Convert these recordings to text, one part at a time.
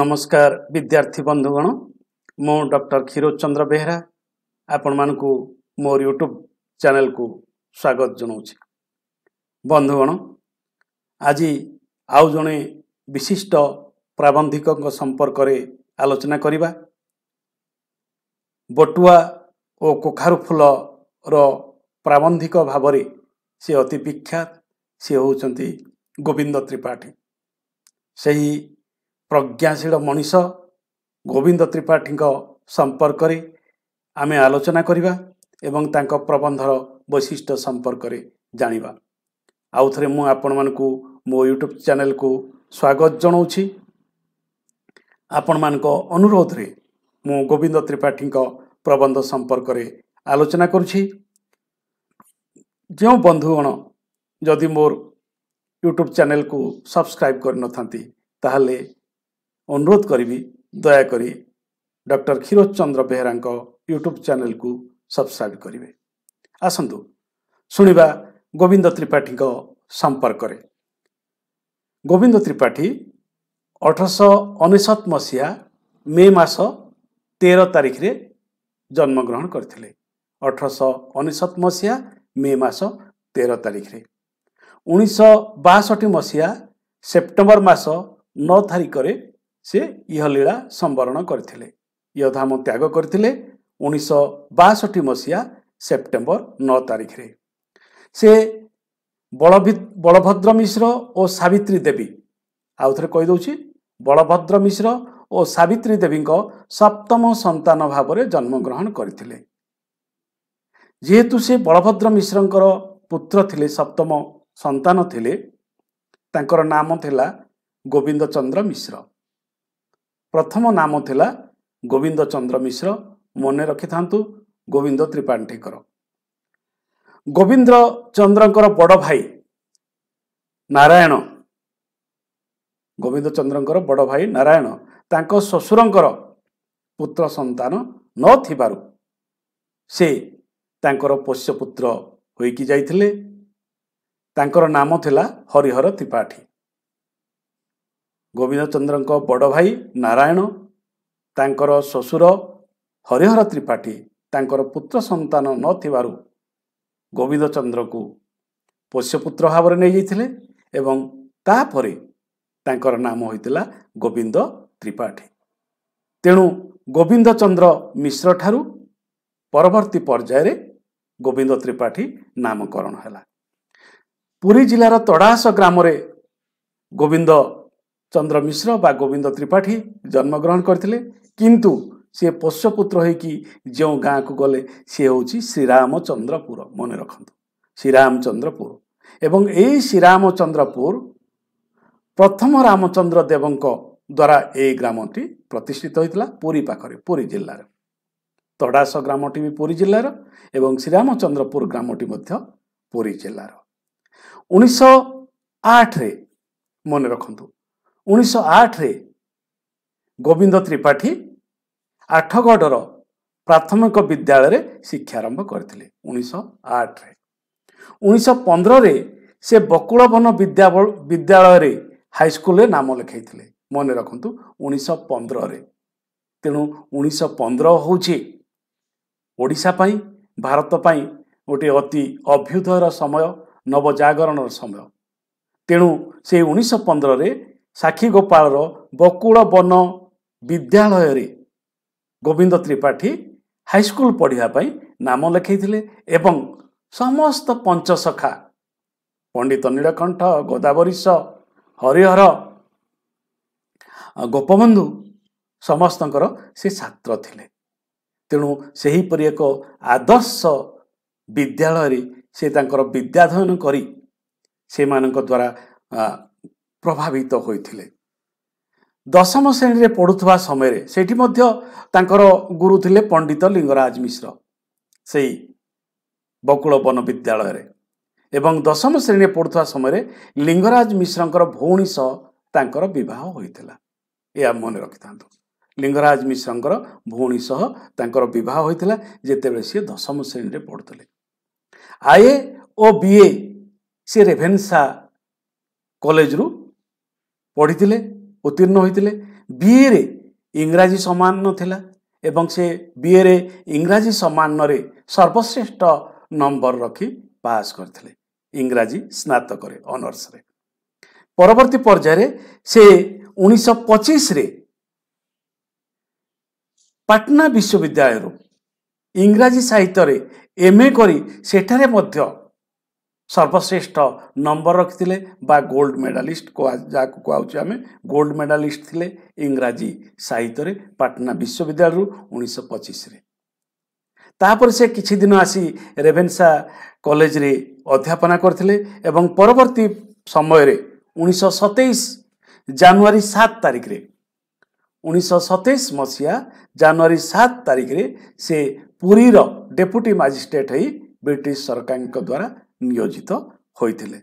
ନମସ୍କାର ବିଦ୍ୟାର୍ଥୀ ବନ୍ଧୁଗଣ ମୁଁ ଡକ୍ଟର କ୍ଷୀରୋଦ ଚନ୍ଦ୍ର ବେହେରା ଆପଣମାନଙ୍କୁ ମୋର ୟୁଟ୍ୟୁବ୍ ଚ୍ୟାନେଲକୁ ସ୍ୱାଗତ ଜଣାଉଛି ବନ୍ଧୁଗଣ ଆଜି ଆଉ ଜଣେ ବିଶିଷ୍ଟ ପ୍ରାବନ୍ଧିକଙ୍କ ସମ୍ପର୍କରେ ଆଲୋଚନା କରିବା ବଟୁଆ ଓ କୋଖାରୁ ଫୁଲର ପ୍ରାବନ୍ଧିକ ଭାବରେ ସେ ଅତି ବିଖ୍ୟାତ ସେ ହେଉଛନ୍ତି ଗୋବିନ୍ଦ ତ୍ରିପାଠୀ ସେହି ପ୍ରଜ୍ଞାଶୀଳ ମଣିଷ ଗୋବିନ୍ଦ ତ୍ରିପାଠୀଙ୍କ ସମ୍ପର୍କରେ ଆମେ ଆଲୋଚନା କରିବା ଏବଂ ତାଙ୍କ ପ୍ରବନ୍ଧର ବୈଶିଷ୍ଟ୍ୟ ସମ୍ପର୍କରେ ଜାଣିବା ଆଉ ଥରେ ମୁଁ ଆପଣମାନଙ୍କୁ ମୋ ୟୁଟ୍ୟୁବ୍ ଚ୍ୟାନେଲକୁ ସ୍ୱାଗତ ଜଣାଉଛି ଆପଣମାନଙ୍କ ଅନୁରୋଧରେ ମୁଁ ଗୋବିନ୍ଦ ତ୍ରିପାଠୀଙ୍କ ପ୍ରବନ୍ଧ ସମ୍ପର୍କରେ ଆଲୋଚନା କରୁଛି ଯେଉଁ ବନ୍ଧୁଗଣ ଯଦି ମୋର ୟୁଟ୍ୟୁବ୍ ଚ୍ୟାନେଲକୁ ସବସ୍କ୍ରାଇବ୍ କରିନଥାନ୍ତି ତାହେଲେ ଅନୁରୋଧ କରିବି ଦୟାକରି ଡକ୍ଟର କ୍ଷୀରୋଜ ଚନ୍ଦ୍ର ବେହେରାଙ୍କ ୟୁଟ୍ୟୁବ୍ ଚ୍ୟାନେଲକୁ ସବସ୍କ୍ରାଇବ୍ କରିବେ ଆସନ୍ତୁ ଶୁଣିବା ଗୋବିନ୍ଦ ତ୍ରିପାଠୀଙ୍କ ସମ୍ପର୍କରେ ଗୋବିନ୍ଦ ତ୍ରିପାଠୀ ଅଠରଶହ ଅନେଶତ ମସିହା ମେ ମାସ ତେର ତାରିଖରେ ଜନ୍ମଗ୍ରହଣ କରିଥିଲେ ଅଠରଶହ ଅନେଶତ ମସିହା ମେ ମାସ ତେର ତାରିଖରେ ଉଣେଇଶହ ବାଷଠି ମସିହା ସେପ୍ଟେମ୍ବର ମାସ ନଅ ତାରିଖରେ ସେ ଇହଲୀଳା ସମ୍ବରଣ କରିଥିଲେ ଇହ ଧାମ ତ୍ୟାଗ କରିଥିଲେ ଉଣେଇଶହ ବାଷଠି ମସିହା ସେପ୍ଟେମ୍ବର ନଅ ତାରିଖରେ ସେ ବଳଭଦ୍ର ମିଶ୍ର ଓ ସାବିତ୍ରୀ ଦେବୀ ଆଉ ଥରେ କହିଦେଉଛି ବଳଭଦ୍ର ମିଶ୍ର ଓ ସାବିତ୍ରୀ ଦେବୀଙ୍କ ସପ୍ତମ ସନ୍ତାନ ଭାବରେ ଜନ୍ମଗ୍ରହଣ କରିଥିଲେ ଯେହେତୁ ସେ ବଳଭଦ୍ର ମିଶ୍ରଙ୍କର ପୁତ୍ର ଥିଲେ ସପ୍ତମ ସନ୍ତାନ ଥିଲେ ତାଙ୍କର ନାମ ଥିଲା ଗୋବିନ୍ଦ ଚନ୍ଦ୍ର ମିଶ୍ର ପ୍ରଥମ ନାମ ଥିଲା ଗୋବିନ୍ଦ ଚନ୍ଦ୍ର ମିଶ୍ର ମନେ ରଖିଥାନ୍ତୁ ଗୋବିନ୍ଦ ତ୍ରିପାଠୀଙ୍କର ଗୋବିନ୍ଦ ଚନ୍ଦ୍ରଙ୍କର ବଡ଼ ଭାଇ ନାରାୟଣ ଗୋବିନ୍ଦ ଚନ୍ଦ୍ରଙ୍କର ବଡ଼ ଭାଇ ନାରାୟଣ ତାଙ୍କ ଶ୍ୱଶୁରଙ୍କର ପୁତ୍ର ସନ୍ତାନ ନଥିବାରୁ ସେ ତାଙ୍କର ପୋଷ୍ୟପୁତ୍ର ହୋଇକି ଯାଇଥିଲେ ତାଙ୍କର ନାମ ଥିଲା ହରିହର ତ୍ରିପାଠୀ ଗୋବିନ୍ଦ ଚନ୍ଦ୍ରଙ୍କ ବଡ଼ ଭାଇ ନାରାୟଣ ତାଙ୍କର ଶ୍ୱଶୁର ହରିହର ତ୍ରିପାଠୀ ତାଙ୍କର ପୁତ୍ର ସନ୍ତାନ ନଥିବାରୁ ଗୋବିନ୍ଦ ଗୋବିନ୍ଦଚନ୍ଦ୍ରକୁ ପୋଷ୍ୟପୁତ୍ର ଭାବରେ ନେଇଯାଇଥିଲେ ଏବଂ ତାପରେ ତାଙ୍କର ନାମ ହୋଇଥିଲା ଗୋବିନ୍ଦ ତ୍ରିପାଠୀ ତେଣୁ ଗୋବିନ୍ଦ ଚନ୍ଦ୍ର ମିଶ୍ର ଠାରୁ ପରବର୍ତ୍ତୀ ପର୍ଯ୍ୟାୟରେ ଗୋବିନ୍ଦ ତ୍ରିପାଠୀ ନାମକରଣ ହେଲା ପୁରୀ ଜିଲ୍ଲାର ତଡ଼ାସ ଗ୍ରାମରେ ଗୋବିନ୍ଦ ଚନ୍ଦ୍ର ମିଶ୍ର ବା ଗୋବିନ୍ଦ ତ୍ରିପାଠୀ ଜନ୍ମଗ୍ରହଣ କରିଥିଲେ କିନ୍ତୁ ସେ ପୋଷ୍ୟପୁତ୍ର ହୋଇକି ଯେଉଁ ଗାଁକୁ ଗଲେ ସିଏ ହେଉଛି ଶ୍ରୀରାମଚନ୍ଦ୍ରପୁର ମନେ ରଖନ୍ତୁ ଶ୍ରୀରାମଚନ୍ଦ୍ରପୁର ଏବଂ ଏଇ ଶ୍ରୀରାମଚନ୍ଦ୍ରପୁର ପ୍ରଥମ ରାମଚନ୍ଦ୍ର ଦେବଙ୍କ ଦ୍ୱାରା ଏଇ ଗ୍ରାମଟି ପ୍ରତିଷ୍ଠିତ ହୋଇଥିଲା ପୁରୀ ପାଖରେ ପୁରୀ ଜିଲ୍ଲାରେ ତଡ଼ାସ ଗ୍ରାମଟି ବି ପୁରୀ ଜିଲ୍ଲାର ଏବଂ ଶ୍ରୀରାମଚନ୍ଦ୍ରପୁର ଗ୍ରାମଟି ମଧ୍ୟ ପୁରୀ ଜିଲ୍ଲାର ଉଣେଇଶହ ଆଠରେ ମନେ ରଖନ୍ତୁ ଉଣେଇଶହ ଆଠରେ ଗୋବିନ୍ଦ ତ୍ରିପାଠୀ ଆଠଗଡ଼ର ପ୍ରାଥମିକ ବିଦ୍ୟାଳୟରେ ଶିକ୍ଷା ଆରମ୍ଭ କରିଥିଲେ ଉଣେଇଶହ ଆଠରେ ଉଣେଇଶହ ପନ୍ଦରରେ ସେ ବକୁଳବନ ବିଦ୍ୟା ବିଦ୍ୟାଳୟରେ ହାଇସ୍କୁଲରେ ନାମ ଲେଖାଇଥିଲେ ମନେ ରଖନ୍ତୁ ଉଣେଇଶହ ପନ୍ଦରରେ ତେଣୁ ଉଣେଇଶହ ପନ୍ଦର ହେଉଛି ଓଡ଼ିଶା ପାଇଁ ଭାରତ ପାଇଁ ଗୋଟିଏ ଅତି ଅଭ୍ୟୁଦୟର ସମୟ ନବଜାଗରଣର ସମୟ ତେଣୁ ସେ ଉଣେଇଶହ ପନ୍ଦରରେ ସାକ୍ଷୀ ଗୋପାଳର ବକୁଳ ବନ ବିଦ୍ୟାଳୟରେ ଗୋବିନ୍ଦ ତ୍ରିପାଠୀ ହାଇସ୍କୁଲ ପଢ଼ିବା ପାଇଁ ନାମ ଲେଖେଇଥିଲେ ଏବଂ ସମସ୍ତ ପଞ୍ଚସଖା ପଣ୍ଡିତ ନୀଳକଣ୍ଠ ଗୋଦାବରୀଶ ହରିହର ଗୋପବନ୍ଧୁ ସମସ୍ତଙ୍କର ସେ ଛାତ୍ର ଥିଲେ ତେଣୁ ସେହିପରି ଏକ ଆଦର୍ଶ ବିଦ୍ୟାଳୟରେ ସେ ତାଙ୍କର ବିଦ୍ୟାଧ୍ୟୟନ କରି ସେମାନଙ୍କ ଦ୍ୱାରା ପ୍ରଭାବିତ ହୋଇଥିଲେ ଦଶମ ଶ୍ରେଣୀରେ ପଢ଼ୁଥିବା ସମୟରେ ସେଇଠି ମଧ୍ୟ ତାଙ୍କର ଗୁରୁ ଥିଲେ ପଣ୍ଡିତ ଲିଙ୍ଗରାଜ ମିଶ୍ର ସେଇ ବକୁଳ ବନ ବିଦ୍ୟାଳୟରେ ଏବଂ ଦଶମ ଶ୍ରେଣୀରେ ପଢ଼ୁଥିବା ସମୟରେ ଲିଙ୍ଗରାଜ ମିଶ୍ରଙ୍କର ଭଉଣୀ ସହ ତାଙ୍କର ବିବାହ ହୋଇଥିଲା ଏହା ମନେ ରଖିଥାନ୍ତୁ ଲିଙ୍ଗରାଜ ମିଶ୍ରଙ୍କର ଭଉଣୀ ସହ ତାଙ୍କର ବିବାହ ହୋଇଥିଲା ଯେତେବେଳେ ସିଏ ଦଶମ ଶ୍ରେଣୀରେ ପଢ଼ୁଥିଲେ ଆଇ ଓ ବି ଏ ସିଏ ରେଭେନ୍ସା କଲେଜରୁ ପଢ଼ିଥିଲେ ଉତ୍ତୀର୍ଣ୍ଣ ହୋଇଥିଲେ ବିଏରେ ଇଂରାଜୀ ସମାନ ଥିଲା ଏବଂ ସେ ରେ ଇଂରାଜୀ ସମ୍ମାନରେ ସର୍ବଶ୍ରେଷ୍ଠ ନମ୍ବର ରଖି ପାସ୍ କରିଥିଲେ ଇଂରାଜୀ ସ୍ନାତକରେ ଅନର୍ସରେ ପରବର୍ତ୍ତୀ ପର୍ଯ୍ୟାୟରେ ସେ ଉଣେଇଶହ ପଚିଶରେ ପାଟନା ବିଶ୍ୱବିଦ୍ୟାଳୟରୁ ଇଂରାଜୀ ସାହିତ୍ୟରେ ଏମ୍ ଏ କରି ସେଠାରେ ମଧ୍ୟ ସର୍ବଶ୍ରେଷ୍ଠ ନମ୍ବର ରଖିଥିଲେ ବା ଗୋଲ୍ଡ ମେଡ଼ାଲିଷ୍ଟ ଯାହାକୁ କୁହାଯାଉଛି ଆମେ ଗୋଲ୍ଡ ମେଡ଼ାଲିଷ୍ଟ ଥିଲେ ଇଂରାଜୀ ସାହିତ୍ୟରେ ପାଟନା ବିଶ୍ୱବିଦ୍ୟାଳୟରୁ ଉଣେଇଶହ ପଚିଶରେ ତାପରେ ସେ କିଛି ଦିନ ଆସି ରେଭେନ୍ସା କଲେଜରେ ଅଧ୍ୟାପନା କରିଥିଲେ ଏବଂ ପରବର୍ତ୍ତୀ ସମୟରେ ଉଣେଇଶହ ସତେଇଶ ଜାନୁଆରୀ ସାତ ତାରିଖରେ ଉଣେଇଶହ ସତେଇଶ ମସିହା ଜାନୁଆରୀ ସାତ ତାରିଖରେ ସେ ପୁରୀର ଡେପୁଟି ମାଜିଷ୍ଟ୍ରେଟ୍ ହୋଇ ବ୍ରିଟିଶ ସରକାରଙ୍କ ଦ୍ୱାରା ନିୟୋଜିତ ହୋଇଥିଲେ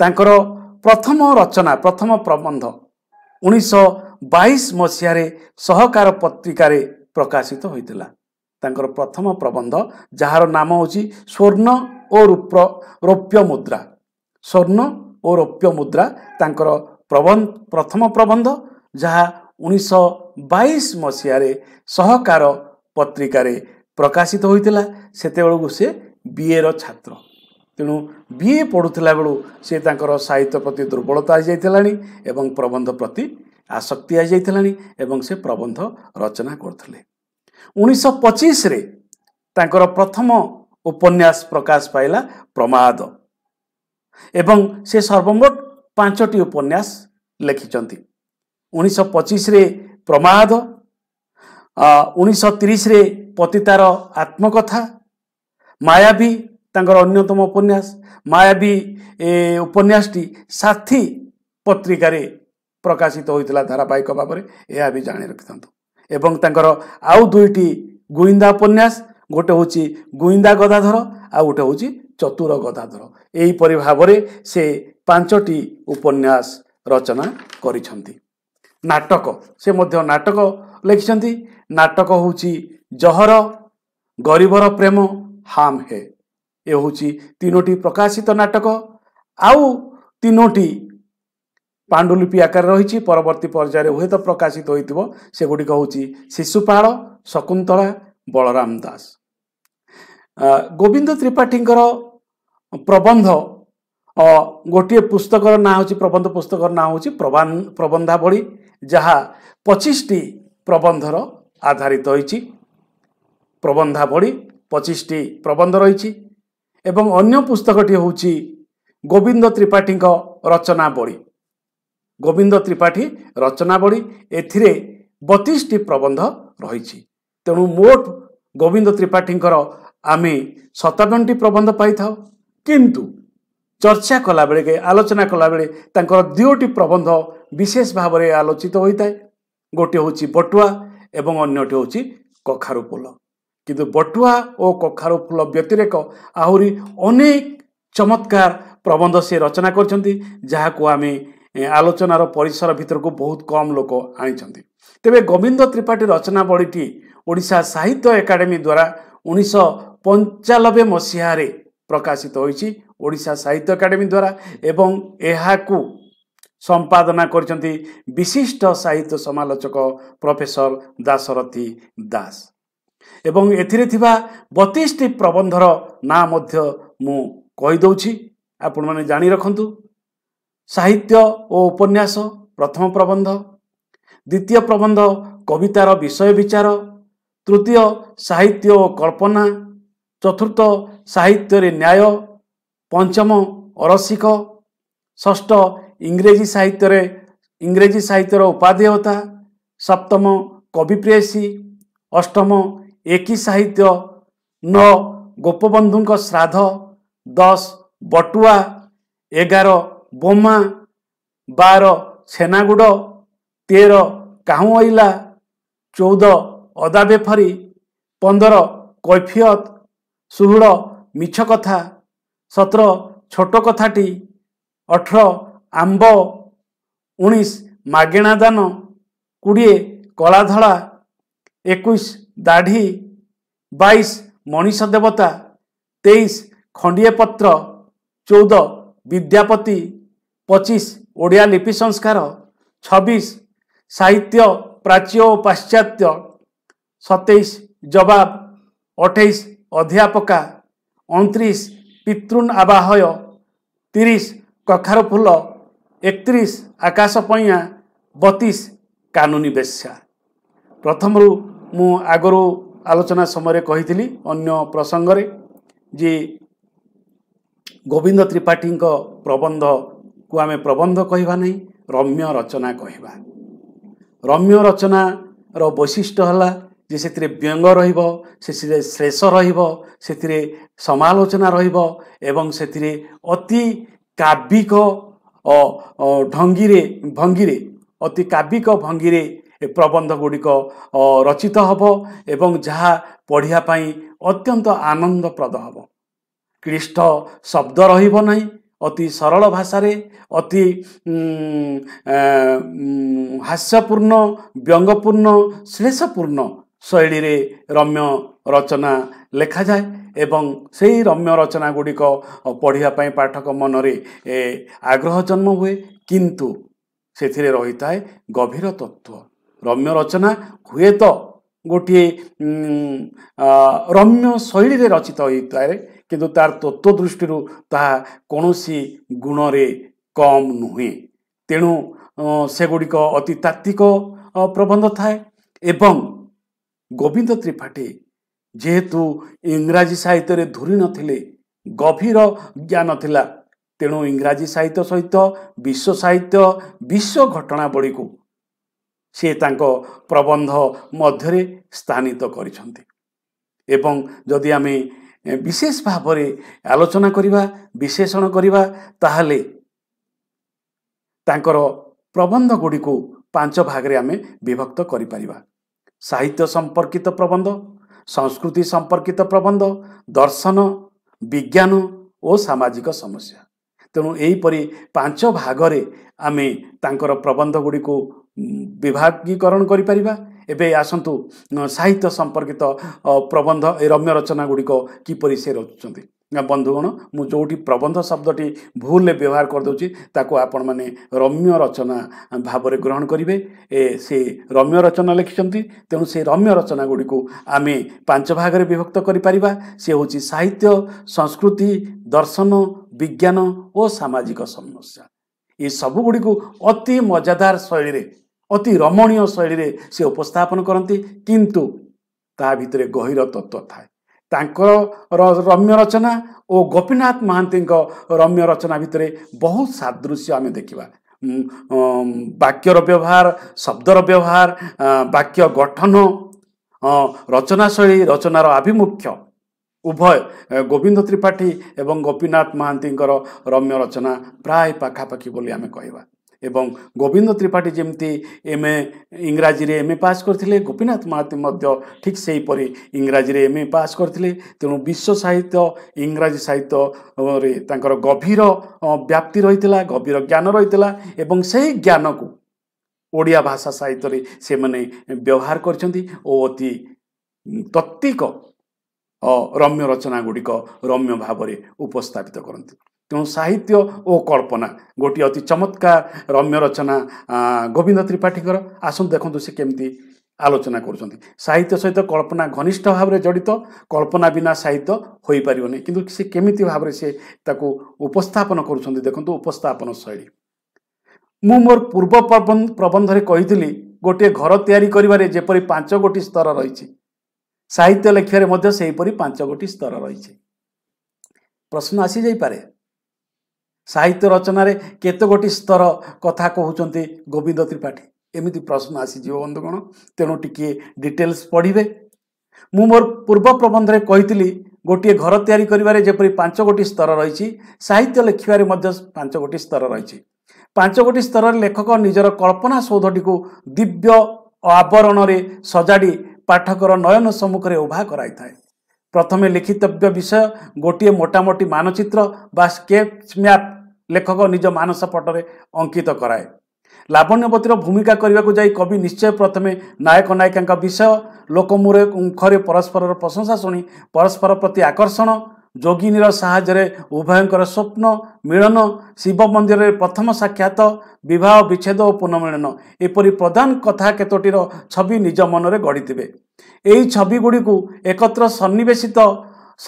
ତାଙ୍କର ପ୍ରଥମ ରଚନା ପ୍ରଥମ ପ୍ରବନ୍ଧ ଉଣେଇଶହ ବାଇଶ ମସିହାରେ ସହକାର ପତ୍ରିକାରେ ପ୍ରକାଶିତ ହୋଇଥିଲା ତାଙ୍କର ପ୍ରଥମ ପ୍ରବନ୍ଧ ଯାହାର ନାମ ହେଉଛି ସ୍ୱର୍ଣ୍ଣ ଓ ରୂପ ରୌପ୍ୟ ମୁଦ୍ରା ସ୍ୱର୍ଣ୍ଣ ଓ ରୌପ୍ୟ ମୁଦ୍ରା ତାଙ୍କର ପ୍ରଥମ ପ୍ରବନ୍ଧ ଯାହା ଉଣେଇଶହ ବାଇଶ ମସିହାରେ ସହକାର ପତ୍ରିକାରେ ପ୍ରକାଶିତ ହୋଇଥିଲା ସେତେବେଳକୁ ସେ ବିଏର ଛାତ୍ର ତେଣୁ ବି ଏ ପଢ଼ୁଥିଲା ବେଳୁ ସେ ତାଙ୍କର ସାହିତ୍ୟ ପ୍ରତି ଦୁର୍ବଳତା ଆସିଯାଇଥିଲାଣି ଏବଂ ପ୍ରବନ୍ଧ ପ୍ରତି ଆସକ୍ତି ଆସିଯାଇଥିଲାଣି ଏବଂ ସେ ପ୍ରବନ୍ଧ ରଚନା କରୁଥିଲେ ଉଣେଇଶହ ପଚିଶରେ ତାଙ୍କର ପ୍ରଥମ ଉପନ୍ୟାସ ପ୍ରକାଶ ପାଇଲା ପ୍ରମାଦ ଏବଂ ସେ ସର୍ବମୋଟ ପାଞ୍ଚଟି ଉପନ୍ୟାସ ଲେଖିଛନ୍ତି ଉଣେଇଶହ ପଚିଶରେ ପ୍ରମାଦ ଉଣେଇଶହ ତିରିଶରେ ପତିତାର ଆତ୍ମକଥା ମାୟାବୀ ତାଙ୍କର ଅନ୍ୟତମ ଉପନ୍ୟାସ ମାୟାବୀ ଉପନ୍ୟାସଟି ସାଥୀ ପତ୍ରିକାରେ ପ୍ରକାଶିତ ହୋଇଥିଲା ଧାରାବାହିକ ଭାବରେ ଏହା ବି ଜାଣି ରଖିଥାନ୍ତୁ ଏବଂ ତାଙ୍କର ଆଉ ଦୁଇଟି ଗୁଇନ୍ଦା ଉପନ୍ୟାସ ଗୋଟେ ହେଉଛି ଗୁଇନ୍ଦା ଗଦାଧର ଆଉ ଗୋଟେ ହେଉଛି ଚତୁର ଗଦାଧର ଏହିପରି ଭାବରେ ସେ ପାଞ୍ଚଟି ଉପନ୍ୟାସ ରଚନା କରିଛନ୍ତି ନାଟକ ସେ ମଧ୍ୟ ନାଟକ ଲେଖିଛନ୍ତି ନାଟକ ହେଉଛି ଜହର ଗରିବର ପ୍ରେମ ହାମ୍ ହେ ଏ ହେଉଛି ତିନୋଟି ପ୍ରକାଶିତ ନାଟକ ଆଉ ତିନୋଟି ପାଣ୍ଡୁଲିପି ଆକାରରେ ରହିଛି ପରବର୍ତ୍ତୀ ପର୍ଯ୍ୟାୟରେ ହୁଏତ ପ୍ରକାଶିତ ହୋଇଥିବ ସେଗୁଡ଼ିକ ହେଉଛି ଶିଶୁପାଳ ଶକୁନ୍ତଳା ବଳରାମ ଦାସ ଗୋବିନ୍ଦ ତ୍ରିପାଠୀଙ୍କର ପ୍ରବନ୍ଧ ଗୋଟିଏ ପୁସ୍ତକର ନାଁ ହେଉଛି ପ୍ରବନ୍ଧ ପୁସ୍ତକର ନାଁ ହେଉଛି ପ୍ରବାନ୍ ପ୍ରବନ୍ଧାବଳୀ ଯାହା ପଚିଶଟି ପ୍ରବନ୍ଧର ଆଧାରିତ ହୋଇଛି ପ୍ରବନ୍ଧାବଳୀ ପଚିଶଟି ପ୍ରବନ୍ଧ ରହିଛି ଏବଂ ଅନ୍ୟ ପୁସ୍ତକଟି ହେଉଛି ଗୋବିନ୍ଦ ତ୍ରିପାଠୀଙ୍କ ରଚନାବଳୀ ଗୋବିନ୍ଦ ତ୍ରିପାଠୀ ରଚନାବଳୀ ଏଥିରେ ବତିଶଟି ପ୍ରବନ୍ଧ ରହିଛି ତେଣୁ ମୋଟ ଗୋବିନ୍ଦ ତ୍ରିପାଠୀଙ୍କର ଆମେ ସତାବନଟି ପ୍ରବନ୍ଧ ପାଇଥାଉ କିନ୍ତୁ ଚର୍ଚ୍ଚା କଲାବେଳେ ଆଲୋଚନା କଲାବେଳେ ତାଙ୍କର ଦୁଇଟି ପ୍ରବନ୍ଧ ବିଶେଷ ଭାବରେ ଆଲୋଚିତ ହୋଇଥାଏ ଗୋଟିଏ ହେଉଛି ବଟୁଆ ଏବଂ ଅନ୍ୟଟି ହେଉଛି କଖାରୁ ପୋଲ କିନ୍ତୁ ବଟୁଆ ଓ କଖାରୁ ଫୁଲ ବ୍ୟତିରେକ ଆହୁରି ଅନେକ ଚମତ୍କାର ପ୍ରବନ୍ଧ ସେ ରଚନା କରିଛନ୍ତି ଯାହାକୁ ଆମେ ଆଲୋଚନାର ପରିସର ଭିତରକୁ ବହୁତ କମ୍ ଲୋକ ଆଣିଛନ୍ତି ତେବେ ଗୋବିନ୍ଦ ତ୍ରିପାଠୀ ରଚନାବଳୀଟି ଓଡ଼ିଶା ସାହିତ୍ୟ ଏକାଡେମୀ ଦ୍ୱାରା ଉଣେଇଶହ ପଞ୍ଚାନବେ ମସିହାରେ ପ୍ରକାଶିତ ହୋଇଛି ଓଡ଼ିଶା ସାହିତ୍ୟ ଏକାଡେମୀ ଦ୍ୱାରା ଏବଂ ଏହାକୁ ସମ୍ପାଦନା କରିଛନ୍ତି ବିଶିଷ୍ଟ ସାହିତ୍ୟ ସମାଲୋଚକ ପ୍ରଫେସର ଦାସରଥୀ ଦାସ ଏବଂ ଏଥିରେ ଥିବା ବତିଶଟି ପ୍ରବନ୍ଧର ନାଁ ମଧ୍ୟ ମୁଁ କହିଦେଉଛି ଆପଣମାନେ ଜାଣି ରଖନ୍ତୁ ସାହିତ୍ୟ ଓ ଉପନ୍ୟାସ ପ୍ରଥମ ପ୍ରବନ୍ଧ ଦ୍ୱିତୀୟ ପ୍ରବନ୍ଧ କବିତାର ବିଷୟ ବିଚାର ତୃତୀୟ ସାହିତ୍ୟ ଓ କଳ୍ପନା ଚତୁର୍ଥ ସାହିତ୍ୟରେ ନ୍ୟାୟ ପଞ୍ଚମ ଅରସିକ ଷଷ୍ଠ ଇଂରେଜୀ ସାହିତ୍ୟରେ ଇଂରେଜୀ ସାହିତ୍ୟର ଉପାଧେୟତା ସପ୍ତମ କବିପ୍ରେୟସୀ ଅଷ୍ଟମ ଏକି ସାହିତ୍ୟ ନଅ ଗୋପବନ୍ଧୁଙ୍କ ଶ୍ରାଦ୍ଧ ଦଶ ବଟୁଆ ଏଗାର ବୋମା ବାର ଛେନାଗୁଡ଼ ତେର କାହୁଁ ଅଇଲା ଚଉଦ ଅଦା ବେଫରୀ ପନ୍ଦର କୈଫିୟତ ଷୋହଳ ମିଛ କଥା ସତର ଛୋଟ କଥାଟି ଅଠର ଆମ୍ବ ଉଣେଇଶ ମାଗେଣା ଦାନ କୋଡ଼ିଏ କଳାଧଳା ଏକୋଇଶ ଦାଢ଼ି ବାଇଶ ମଣିଷ ଦେବତା ତେଇଶ ଖଣ୍ଡିଏ ପତ୍ର ଚଉଦ ବିଦ୍ୟାପତି ପଚିଶ ଓଡ଼ିଆ ଲିପି ସଂସ୍କାର ଛବିଶ ସାହିତ୍ୟ ପ୍ରାଚ୍ୟ ଓ ପାଶ୍ଚାତ୍ୟ ସତେଇଶ ଜବାବ ଅଠେଇଶ ଅଧ୍ୟାପକା ଅଣତିରିଶ ପିତୃନ୍ ଆବାହୟ ତିରିଶ କଖାର ଫୁଲ ଏକତିରିଶ ଆକାଶ ପଇଁଆ ବତିଶ କାନୁନି ବେଶ୍ୟା ପ୍ରଥମରୁ ମୁଁ ଆଗରୁ ଆଲୋଚନା ସମୟରେ କହିଥିଲି ଅନ୍ୟ ପ୍ରସଙ୍ଗରେ ଯେ ଗୋବିନ୍ଦ ତ୍ରିପାଠୀଙ୍କ ପ୍ରବନ୍ଧକୁ ଆମେ ପ୍ରବନ୍ଧ କହିବା ନାହିଁ ରମ୍ୟ ରଚନା କହିବା ରମ୍ୟ ରଚନାର ବୈଶିଷ୍ଟ୍ୟ ହେଲା ଯେ ସେଥିରେ ବ୍ୟଙ୍ଗ ରହିବ ସେଥିରେ ଶ୍ରେଷ ରହିବ ସେଥିରେ ସମାଲୋଚନା ରହିବ ଏବଂ ସେଥିରେ ଅତି କାବିକ ଢଙ୍ଗୀରେ ଭଙ୍ଗୀରେ ଅତି କାବିକ ଭଙ୍ଗୀରେ ପ୍ରବନ୍ଧ ଗୁଡ଼ିକ ରଚିତ ହେବ ଏବଂ ଯାହା ପଢ଼ିବା ପାଇଁ ଅତ୍ୟନ୍ତ ଆନନ୍ଦପ୍ରଦ ହେବ କ୍ଲିଷ୍ଟ ଶବ୍ଦ ରହିବ ନାହିଁ ଅତି ସରଳ ଭାଷାରେ ଅତି ହାସ୍ୟପୂର୍ଣ୍ଣ ବ୍ୟଙ୍ଗପୂର୍ଣ୍ଣ ଶ୍ଳେଷପୂର୍ଣ୍ଣ ଶୈଳୀରେ ରମ୍ୟ ରଚନା ଲେଖାଯାଏ ଏବଂ ସେହି ରମ୍ୟ ରଚନା ଗୁଡ଼ିକ ପଢ଼ିବା ପାଇଁ ପାଠକ ମନରେ ଆଗ୍ରହ ଜନ୍ମ ହୁଏ କିନ୍ତୁ ସେଥିରେ ରହିଥାଏ ଗଭୀର ତତ୍ତ୍ୱ ରମ୍ୟ ରଚନା ହୁଏତ ଗୋଟିଏ ରମ୍ୟ ଶୈଳୀରେ ରଚିତ ହୋଇଥାଏ କିନ୍ତୁ ତାର ତତ୍ଵ ଦୃଷ୍ଟିରୁ ତାହା କୌଣସି ଗୁଣରେ କମ୍ ନୁହେଁ ତେଣୁ ସେଗୁଡ଼ିକ ଅତି ତାତ୍ତ୍ୱିକ ପ୍ରବନ୍ଧ ଥାଏ ଏବଂ ଗୋବିନ୍ଦ ତ୍ରିପାଠୀ ଯେହେତୁ ଇଂରାଜୀ ସାହିତ୍ୟରେ ଧୂରି ନଥିଲେ ଗଭୀର ଜ୍ଞାନ ଥିଲା ତେଣୁ ଇଂରାଜୀ ସାହିତ୍ୟ ସହିତ ବିଶ୍ୱ ସାହିତ୍ୟ ବିଶ୍ୱ ଘଟଣାବଳୀକୁ ସିଏ ତାଙ୍କ ପ୍ରବନ୍ଧ ମଧ୍ୟରେ ସ୍ଥାନିତ କରିଛନ୍ତି ଏବଂ ଯଦି ଆମେ ବିଶେଷ ଭାବରେ ଆଲୋଚନା କରିବା ବିଶ୍ଳେଷଣ କରିବା ତାହେଲେ ତାଙ୍କର ପ୍ରବନ୍ଧ ଗୁଡ଼ିକୁ ପାଞ୍ଚ ଭାଗରେ ଆମେ ବିଭକ୍ତ କରିପାରିବା ସାହିତ୍ୟ ସମ୍ପର୍କିତ ପ୍ରବନ୍ଧ ସଂସ୍କୃତି ସମ୍ପର୍କିତ ପ୍ରବନ୍ଧ ଦର୍ଶନ ବିଜ୍ଞାନ ଓ ସାମାଜିକ ସମସ୍ୟା ତେଣୁ ଏହିପରି ପାଞ୍ଚ ଭାଗରେ ଆମେ ତାଙ୍କର ପ୍ରବନ୍ଧ ଗୁଡ଼ିକୁ ବିଭାଗୀକରଣ କରିପାରିବା ଏବେ ଆସନ୍ତୁ ସାହିତ୍ୟ ସମ୍ପର୍କିତ ପ୍ରବନ୍ଧ ଏ ରମ୍ୟ ରଚନା ଗୁଡ଼ିକ କିପରି ସେ ରଚୁଛନ୍ତି ବନ୍ଧୁଗଣ ମୁଁ ଯେଉଁଠି ପ୍ରବନ୍ଧ ଶବ୍ଦଟି ଭୁଲରେ ବ୍ୟବହାର କରିଦେଉଛି ତାକୁ ଆପଣମାନେ ରମ୍ୟ ରଚନା ଭାବରେ ଗ୍ରହଣ କରିବେ ଏ ସେ ରମ୍ୟ ରଚନା ଲେଖିଛନ୍ତି ତେଣୁ ସେ ରମ୍ୟ ରଚନା ଗୁଡ଼ିକୁ ଆମେ ପାଞ୍ଚ ଭାଗରେ ବିଭକ୍ତ କରିପାରିବା ସେ ହେଉଛି ସାହିତ୍ୟ ସଂସ୍କୃତି ଦର୍ଶନ ବିଜ୍ଞାନ ଓ ସାମାଜିକ ସମସ୍ୟା ଏସବୁ ଗୁଡ଼ିକୁ ଅତି ମଜାଦାର ଶୈଳୀରେ ଅତି ରମଣୀୟ ଶୈଳୀରେ ସେ ଉପସ୍ଥାପନ କରନ୍ତି କିନ୍ତୁ ତା ଭିତରେ ଗହୀର ତତ୍ଵ ଥାଏ ତାଙ୍କର ରମ୍ୟ ରଚନା ଓ ଗୋପୀନାଥ ମହାନ୍ତିଙ୍କ ରମ୍ୟ ରଚନା ଭିତରେ ବହୁତ ସାଦୃଶ୍ୟ ଆମେ ଦେଖିବା ବାକ୍ୟର ବ୍ୟବହାର ଶବ୍ଦର ବ୍ୟବହାର ବାକ୍ୟ ଗଠନ ରଚନାଶୈଳୀ ରଚନାର ଆଭିମୁଖ୍ୟ ଉଭୟ ଗୋବିନ୍ଦ ତ୍ରିପାଠୀ ଏବଂ ଗୋପୀନାଥ ମହାନ୍ତିଙ୍କର ରମ୍ୟ ରଚନା ପ୍ରାୟ ପାଖାପାଖି ବୋଲି ଆମେ କହିବା ଏବଂ ଗୋବିନ୍ଦ ତ୍ରିପାଠୀ ଯେମିତି ଏମ୍ ଏ ଇଂରାଜୀରେ ଏମ୍ ଏ ପାସ୍ କରିଥିଲେ ଗୋପୀନାଥ ମହାନ୍ତି ମଧ୍ୟ ଠିକ୍ ସେହିପରି ଇଂରାଜୀରେ ଏମ୍ ଏ ପାସ୍ କରିଥିଲେ ତେଣୁ ବିଶ୍ୱ ସାହିତ୍ୟ ଇଂରାଜୀ ସାହିତ୍ୟରେ ତାଙ୍କର ଗଭୀର ବ୍ୟାପ୍ତି ରହିଥିଲା ଗଭୀର ଜ୍ଞାନ ରହିଥିଲା ଏବଂ ସେହି ଜ୍ଞାନକୁ ଓଡ଼ିଆ ଭାଷା ସାହିତ୍ୟରେ ସେମାନେ ବ୍ୟବହାର କରିଛନ୍ତି ଓ ଅତି ତତ୍ତ୍ୱିକ ରମ୍ୟ ରଚନା ଗୁଡ଼ିକ ରମ୍ୟ ଭାବରେ ଉପସ୍ଥାପିତ କରନ୍ତି ତେଣୁ ସାହିତ୍ୟ ଓ କଳ୍ପନା ଗୋଟିଏ ଅତି ଚମତ୍କାର ରମ୍ୟ ରଚନା ଗୋବିନ୍ଦ ତ୍ରିପାଠୀଙ୍କର ଆସନ୍ତୁ ଦେଖନ୍ତୁ ସେ କେମିତି ଆଲୋଚନା କରୁଛନ୍ତି ସାହିତ୍ୟ ସହିତ କଳ୍ପନା ଘନିଷ୍ଠ ଭାବରେ ଜଡ଼ିତ କଳ୍ପନା ବିନା ସାହିତ୍ୟ ହୋଇପାରିବନି କିନ୍ତୁ ସେ କେମିତି ଭାବରେ ସେ ତାକୁ ଉପସ୍ଥାପନ କରୁଛନ୍ତି ଦେଖନ୍ତୁ ଉପସ୍ଥାପନ ଶୈଳୀ ମୁଁ ମୋର ପୂର୍ବ ପ୍ରବନ୍ଧରେ କହିଥିଲି ଗୋଟିଏ ଘର ତିଆରି କରିବାରେ ଯେପରି ପାଞ୍ଚ ଗୋଟି ସ୍ତର ରହିଛି ସାହିତ୍ୟ ଲେଖିବାରେ ମଧ୍ୟ ସେହିପରି ପାଞ୍ଚ ଗୋଟି ସ୍ତର ରହିଛି ପ୍ରଶ୍ନ ଆସିଯାଇପାରେ ସାହିତ୍ୟ ରଚନାରେ କେତେ ଗୋଟି ସ୍ତର କଥା କହୁଛନ୍ତି ଗୋବିନ୍ଦ ତ୍ରିପାଠୀ ଏମିତି ପ୍ରଶ୍ନ ଆସିଯିବ ବନ୍ଧୁଗଣ ତେଣୁ ଟିକିଏ ଡିଟେଲ୍ସ ପଢ଼ିବେ ମୁଁ ମୋର ପୂର୍ବ ପ୍ରବନ୍ଧରେ କହିଥିଲି ଗୋଟିଏ ଘର ତିଆରି କରିବାରେ ଯେପରି ପାଞ୍ଚ ଗୋଟି ସ୍ତର ରହିଛି ସାହିତ୍ୟ ଲେଖିବାରେ ମଧ୍ୟ ପାଞ୍ଚ ଗୋଟି ସ୍ତର ରହିଛି ପାଞ୍ଚ ଗୋଟି ସ୍ତରରେ ଲେଖକ ନିଜର କଳ୍ପନା ସୌଧଟିକୁ ଦିବ୍ୟ ଆବରଣରେ ସଜାଡ଼ି ପାଠକର ନୟନ ସମ୍ମୁଖରେ ଉଭା କରାଇଥାଏ ପ୍ରଥମେ ଲିଖିତବ୍ୟ ବିଷୟ ଗୋଟିଏ ମୋଟାମୋଟି ମାନଚିତ୍ର ବା ସ୍କେଚ୍ ମ୍ୟାପ୍ ଲେଖକ ନିଜ ମାନସ ପଟରେ ଅଙ୍କିତ କରାଏ ଲାବଣ୍ୟବତୀର ଭୂମିକା କରିବାକୁ ଯାଇ କବି ନିଶ୍ଚୟ ପ୍ରଥମେ ନାୟକ ନାୟିକାଙ୍କ ବିଷୟ ଲୋକମୁହରେ ମୁଖରେ ପରସ୍ପରର ପ୍ରଶଂସା ଶୁଣି ପରସ୍ପର ପ୍ରତି ଆକର୍ଷଣ ଯୋଗିନୀର ସାହାଯ୍ୟରେ ଉଭୟଙ୍କର ସ୍ୱପ୍ନ ମିଳନ ଶିବ ମନ୍ଦିରରେ ପ୍ରଥମ ସାକ୍ଷାତ ବିବାହ ବିଚ୍ଛେଦ ଓ ପୁନଃମିଳନ ଏପରି ପ୍ରଧାନ କଥା କେତୋଟିର ଛବି ନିଜ ମନରେ ଗଢ଼ିଥିବେ ଏହି ଛବିଗୁଡ଼ିକୁ ଏକତ୍ର ସନ୍ନିବେଶିତ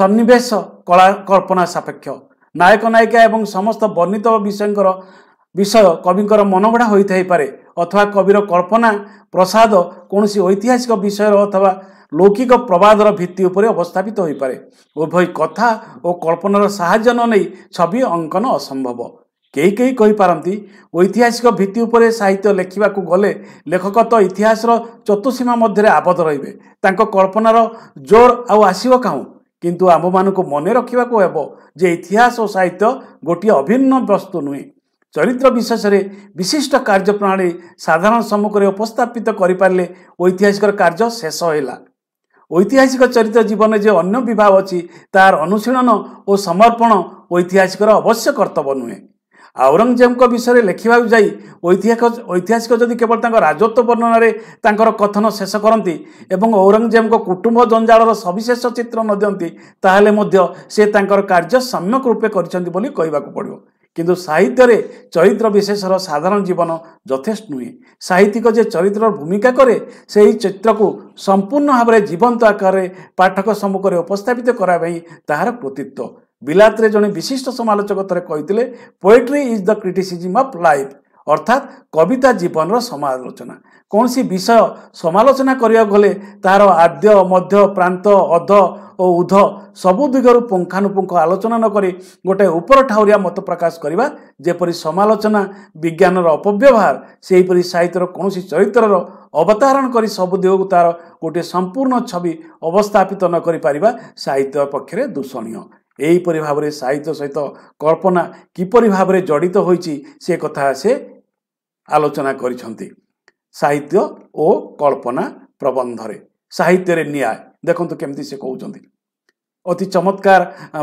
ସନ୍ନିବେଶ କଳା କଳ୍ପନା ସାପେକ୍ଷ ନାୟକ ନାୟିକା ଏବଂ ସମସ୍ତ ବର୍ଣ୍ଣିତ ବିଷୟଙ୍କର ବିଷୟ କବିଙ୍କର ମନଗଢ଼ା ହୋଇଥାଇପାରେ ଅଥବା କବିର କଳ୍ପନା ପ୍ରସାଦ କୌଣସି ଐତିହାସିକ ବିଷୟର ଅଥବା ଲୌକିକ ପ୍ରବାଦର ଭିତ୍ତି ଉପରେ ଅବସ୍ଥାପିତ ହୋଇପାରେ ଉଭୟ କଥା ଓ କଳ୍ପନାର ସାହାଯ୍ୟ ନ ନେଇ ଛବି ଅଙ୍କନ ଅସମ୍ଭବ କେହି କେହି କହିପାରନ୍ତି ଐତିହାସିକ ଭିତ୍ତି ଉପରେ ସାହିତ୍ୟ ଲେଖିବାକୁ ଗଲେ ଲେଖକ ତ ଇତିହାସର ଚତୁସୀମା ମଧ୍ୟରେ ଆବଦ୍ଧ ରହିବେ ତାଙ୍କ କଳ୍ପନାର ଜୋର ଆଉ ଆସିବ କାହୁଁ କିନ୍ତୁ ଆମମାନଙ୍କୁ ମନେ ରଖିବାକୁ ହେବ ଯେ ଇତିହାସ ଓ ସାହିତ୍ୟ ଗୋଟିଏ ଅଭିନ୍ନ ବସ୍ତୁ ନୁହେଁ ଚରିତ୍ର ବିଶେଷରେ ବିଶିଷ୍ଟ କାର୍ଯ୍ୟପ୍ରଣାଳୀ ସାଧାରଣ ସମ୍ମୁଖରେ ଉପସ୍ଥାପିତ କରିପାରିଲେ ଐତିହାସିକ କାର୍ଯ୍ୟ ଶେଷ ହେଲା ଐତିହାସିକ ଚରିତ୍ର ଜୀବନରେ ଯେ ଅନ୍ୟ ବିଭାଗ ଅଛି ତାହାର ଅନୁଶୀଳନ ଓ ସମର୍ପଣ ଐତିହାସିକର ଅବଶ୍ୟ କର୍ତ୍ତବ୍ୟ ନୁହେଁ ଔରଙ୍ଗଜେବଙ୍କ ବିଷୟରେ ଲେଖିବାକୁ ଯାଇ ଐତିହାସିକ ଯଦି କେବଳ ତାଙ୍କ ରାଜତ୍ୱ ବର୍ଣ୍ଣନାରେ ତାଙ୍କର କଥନ ଶେଷ କରନ୍ତି ଏବଂ ଔରଙ୍ଗଜେବଙ୍କ କୁଟୁମ୍ବ ଜଞ୍ଜାଳର ସବିଶେଷ ଚିତ୍ର ନ ଦିଅନ୍ତି ତାହେଲେ ମଧ୍ୟ ସେ ତାଙ୍କର କାର୍ଯ୍ୟ ସମ୍ୟକ ରୂପେ କରିଛନ୍ତି ବୋଲି କହିବାକୁ ପଡ଼ିବ କିନ୍ତୁ ସାହିତ୍ୟରେ ଚରିତ୍ର ବିଶେଷର ସାଧାରଣ ଜୀବନ ଯଥେଷ୍ଟ ନୁହେଁ ସାହିତ୍ୟିକ ଯେ ଚରିତ୍ରର ଭୂମିକା କରେ ସେହି ଚିତ୍ରକୁ ସମ୍ପୂର୍ଣ୍ଣ ଭାବରେ ଜୀବନ୍ତ ଆକାରରେ ପାଠକ ସମ୍ମୁଖରେ ଉପସ୍ଥାପିତ କରିବା ପାଇଁ ତାହାର କୃତିତ୍ୱ ବିଲାତରେ ଜଣେ ବିଶିଷ୍ଟ ସମାଲୋଚକ ଥରେ କହିଥିଲେ poetry is the criticism of life ଅର୍ଥାତ୍ କବିତା ଜୀବନର ସମାଲୋଚନା କୌଣସି ବିଷୟ ସମାଲୋଚନା କରିବାକୁ ଗଲେ ତାହାର ଆଦ୍ୟ ମଧ୍ୟ ପ୍ରାନ୍ତ ଅଧ ଓ ଉଧ ସବୁ ଦିଗରୁ ପୁଙ୍ଖାନୁପୁଙ୍ଖ ଆଲୋଚନା ନକରି ଗୋଟେ ଉପର ଠାଉରିଆ ମତ ପ୍ରକାଶ କରିବା ଯେପରି ସମାଲୋଚନା ବିଜ୍ଞାନର ଅପବ୍ୟବହାର ସେହିପରି ସାହିତ୍ୟର କୌଣସି ଚରିତ୍ରର ଅବତାରଣ କରି ସବୁ ଦିଗକୁ ତାର ଗୋଟିଏ ସମ୍ପୂର୍ଣ୍ଣ ଛବି ଅବସ୍ଥାପିତ ନ କରିପାରିବା ସାହିତ୍ୟ ପକ୍ଷରେ ଦୂଷଣୀୟ ଏହିପରି ଭାବରେ ସାହିତ୍ୟ ସହିତ କଳ୍ପନା କିପରି ଭାବରେ ଜଡ଼ିତ ହୋଇଛି ସେ କଥା ସେ ଆଲୋଚନା କରିଛନ୍ତି ସାହିତ୍ୟ ଓ କଳ୍ପନା ପ୍ରବନ୍ଧରେ ସାହିତ୍ୟରେ ନ୍ୟାୟ ଦେଖନ୍ତୁ କେମିତି ସେ କହୁଛନ୍ତି ଅତି ଚମତ୍କାର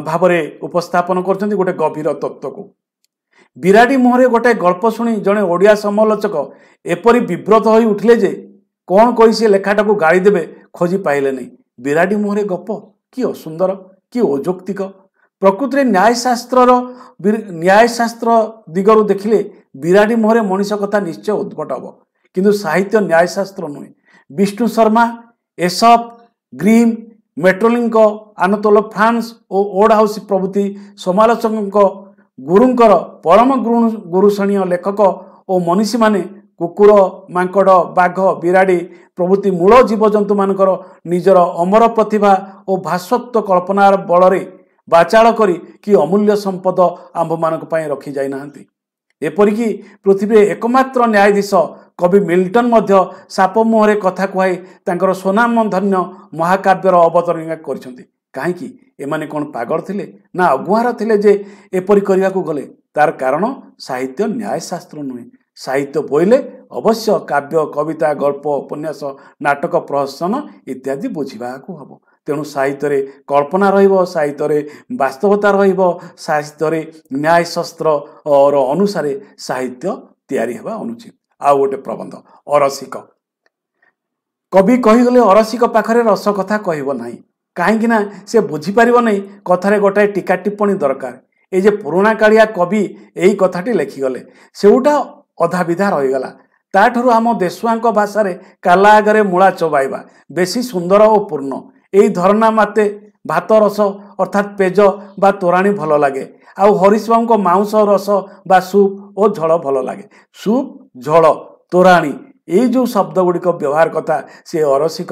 ଭାବରେ ଉପସ୍ଥାପନ କରୁଛନ୍ତି ଗୋଟେ ଗଭୀର ତତ୍ତ୍ୱକୁ ବିରାଟି ମୁହଁରେ ଗୋଟାଏ ଗଳ୍ପ ଶୁଣି ଜଣେ ଓଡ଼ିଆ ସମାଲୋଚକ ଏପରି ବିବ୍ରତ ହୋଇ ଉଠିଲେ ଯେ କ'ଣ କହି ସେ ଲେଖାଟାକୁ ଗାଳି ଦେବେ ଖୋଜି ପାଇଲେନି ବିରାଟି ମୁହଁରେ ଗପ କି ଅସୁନ୍ଦର କି ଅଯୌକ୍ତିକ ପ୍ରକୃତିରେ ନ୍ୟାୟଶାସ୍ତ୍ରର ନ୍ୟାୟଶାସ୍ତ୍ର ଦିଗରୁ ଦେଖିଲେ ବିରାଡ଼ି ମୁହଁରେ ମଣିଷ କଥା ନିଶ୍ଚୟ ଉଦ୍ଭଟ ହେବ କିନ୍ତୁ ସାହିତ୍ୟ ନ୍ୟାୟଶାସ୍ତ୍ର ନୁହେଁ Vishnu Sharma Aesop Grimm Maeterlinck Anatole France ଓ ଓଡ଼ ହାଉସ୍ ପ୍ରଭୃତି ସମାଲୋଚକଙ୍କ ଗୁରୁଙ୍କର ପରମ ଗୁରୁଷଣୀୟ ଲେଖକ ଓ ମନୀଷୀମାନେ କୁକୁର ମାଙ୍କଡ଼ ବାଘ ବିରାଡ଼ି ପ୍ରଭୃତି ମୂଳ ଜୀବଜନ୍ତୁମାନଙ୍କର ନିଜର ଅମର ପ୍ରତିଭା ଓ ଭାସ୍ୱତ୍ୱ କଳ୍ପନାର ବଳରେ ବାଚାଳ କରି କି ଅମୂଲ୍ୟ ସମ୍ପଦ ଆମ୍ଭମାନଙ୍କ ପାଇଁ ରଖି ରଖିଯାଇନାହାନ୍ତି ଏପରିକି ପୃଥିବୀରେ ଏକମାତ୍ର ନ୍ୟାୟାଧୀଶ କବି ମିଲଟନ୍ ମଧ୍ୟ ସାପ ମୁହଁରେ କଥା କୁହାଇ ତାଙ୍କର ସ୍ୱନାମ ଧନ୍ୟ ମହାକାବ୍ୟର ଅବତରଣିକା କରିଛନ୍ତି କାହିଁକି ଏମାନେ କ'ଣ ପାଗଳ ଥିଲେ ନା ଅଗୁଆର ଥିଲେ ଯେ ଏପରି କରିବାକୁ ଗଲେ ତାର କାରଣ ସାହିତ୍ୟ ନ୍ୟାୟଶାସ୍ତ୍ର ନୁହେଁ ସାହିତ୍ୟ ବୋଇଲେ ଅବଶ୍ୟ କାବ୍ୟ କବିତା ଗଳ୍ପ ଉପନ୍ୟାସ ନାଟକ ପ୍ରହସନ ଇତ୍ୟାଦି ବୁଝିବାକୁ ହେବ ତେଣୁ ସାହିତ୍ୟରେ କଳ୍ପନା ରହିବ ସାହିତ୍ୟରେ ବାସ୍ତବତା ରହିବ ସାହିତ୍ୟରେ ନ୍ୟାୟଶାସ୍ତ୍ରର ଅନୁସାରେ ସାହିତ୍ୟ ତିଆରି ହେବା ଅନୁଚିତ ଆଉ ଗୋଟେ ପ୍ରବନ୍ଧ ଅରସିକ କବି କହିଗଲେ ଅରସିକ ପାଖରେ ରସ କଥା କହିବ ନାହିଁ କାହିଁକିନା ସେ ବୁଝିପାରିବ ନାହିଁ କଥାରେ ଗୋଟାଏ ଟୀକା ଟିପ୍ପଣୀ ଦରକାର ଏ ଯେ ପୁରୁଣା କାଳିଆ କବି ଏଇ କଥାଟି ଲେଖିଗଲେ ସେଗୁଟା ଅଧାବିଧା ରହିଗଲା ତାଠାରୁ ଆମ ଦେଶୁଆଙ୍କ ଭାଷାରେ କାଲା ଆଗରେ ମୂଳା ଚବାଇବା ବେଶୀ ସୁନ୍ଦର ଓ ପୂର୍ଣ୍ଣ ଏହି ଧରଣା ମାତେ ଭାତ ରସ ଅର୍ଥାତ୍ ପେଜ ବା ତୋରାଣି ଭଲ ଲାଗେ ଆଉ ହରିଶବାବୁଙ୍କ ମାଉଁସ ରସ ବା ସୁପ୍ ଓ ଝଳ ଭଲ ଲାଗେ ସୁପ୍ ଝଳ ତୋରାଣି ଏଇ ଯେଉଁ ଶବ୍ଦ ଗୁଡ଼ିକ ବ୍ୟବହାର କଥା ସେ ଅରସିକ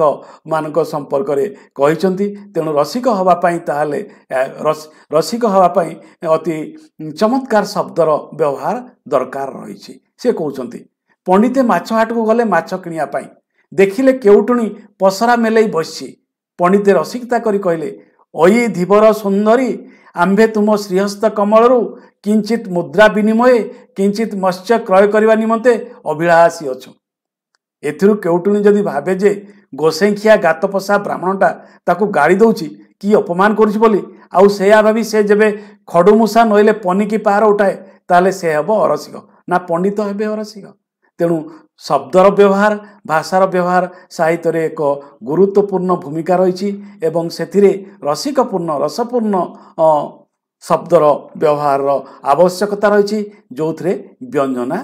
ମାନଙ୍କ ସମ୍ପର୍କରେ କହିଛନ୍ତି ତେଣୁ ରସିକ ହେବା ପାଇଁ ତାହେଲେ ରସିକ ହେବା ପାଇଁ ଅତି ଚମତ୍କାର ଶବ୍ଦର ବ୍ୟବହାର ଦରକାର ରହିଛି ସେ କହୁଛନ୍ତି ପଣ୍ଡିତେ ମାଛ ହାଟକୁ ଗଲେ ମାଛ କିଣିବା ପାଇଁ ଦେଖିଲେ କେଉଁଠୁଣି ପସରା ମେଲେଇ ବସିଛି ପଣ୍ଡିତେ ରସିକତା କରି କହିଲେ ଅୟି ଧୀବର ସୁନ୍ଦରୀ ଆମ୍ଭେ ତୁମ ଶ୍ରୀହସ୍ତ କମଳରୁ କିଞ୍ଚିତ ମୁଦ୍ରା ବିନିମୟ କିଞ୍ଚିତ ମତ୍ସ୍ୟ କ୍ରୟ କରିବା ନିମନ୍ତେ ଅଭିଳାଷୀ ଅଛୁ ଏଥିରୁ କେଉଟୁଣି ଯଦି ଭାବେ ଯେ ଗାତ ଗାତପସା ବ୍ରାହ୍ମଣଟା ତାକୁ ଗାଳି ଦେଉଛି କି ଅପମାନ କରୁଛି ବୋଲି ଆଉ ସେୟା ଭାବି ସେ ଯେବେ ଖଡ଼ୁମୂଷା ନହେଲେ ପନିକି ପାହାର ଉଠାଏ ତାହେଲେ ସେ ହେବ ଅରସିକ ନା ପଣ୍ଡିତ ହେବେ ଅରସିକ ତେଣୁ ଶବ୍ଦର ବ୍ୟବହାର ଭାଷାର ବ୍ୟବହାର ସାହିତ୍ୟରେ ଏକ ଗୁରୁତ୍ୱପୂର୍ଣ୍ଣ ଭୂମିକା ରହିଛି ଏବଂ ସେଥିରେ ରସିକପୂର୍ଣ୍ଣ ରସପୂର୍ଣ୍ଣ ଶବ୍ଦର ବ୍ୟବହାରର ଆବଶ୍ୟକତା ରହିଛି ଯେଉଁଥିରେ ବ୍ୟଞ୍ଜନା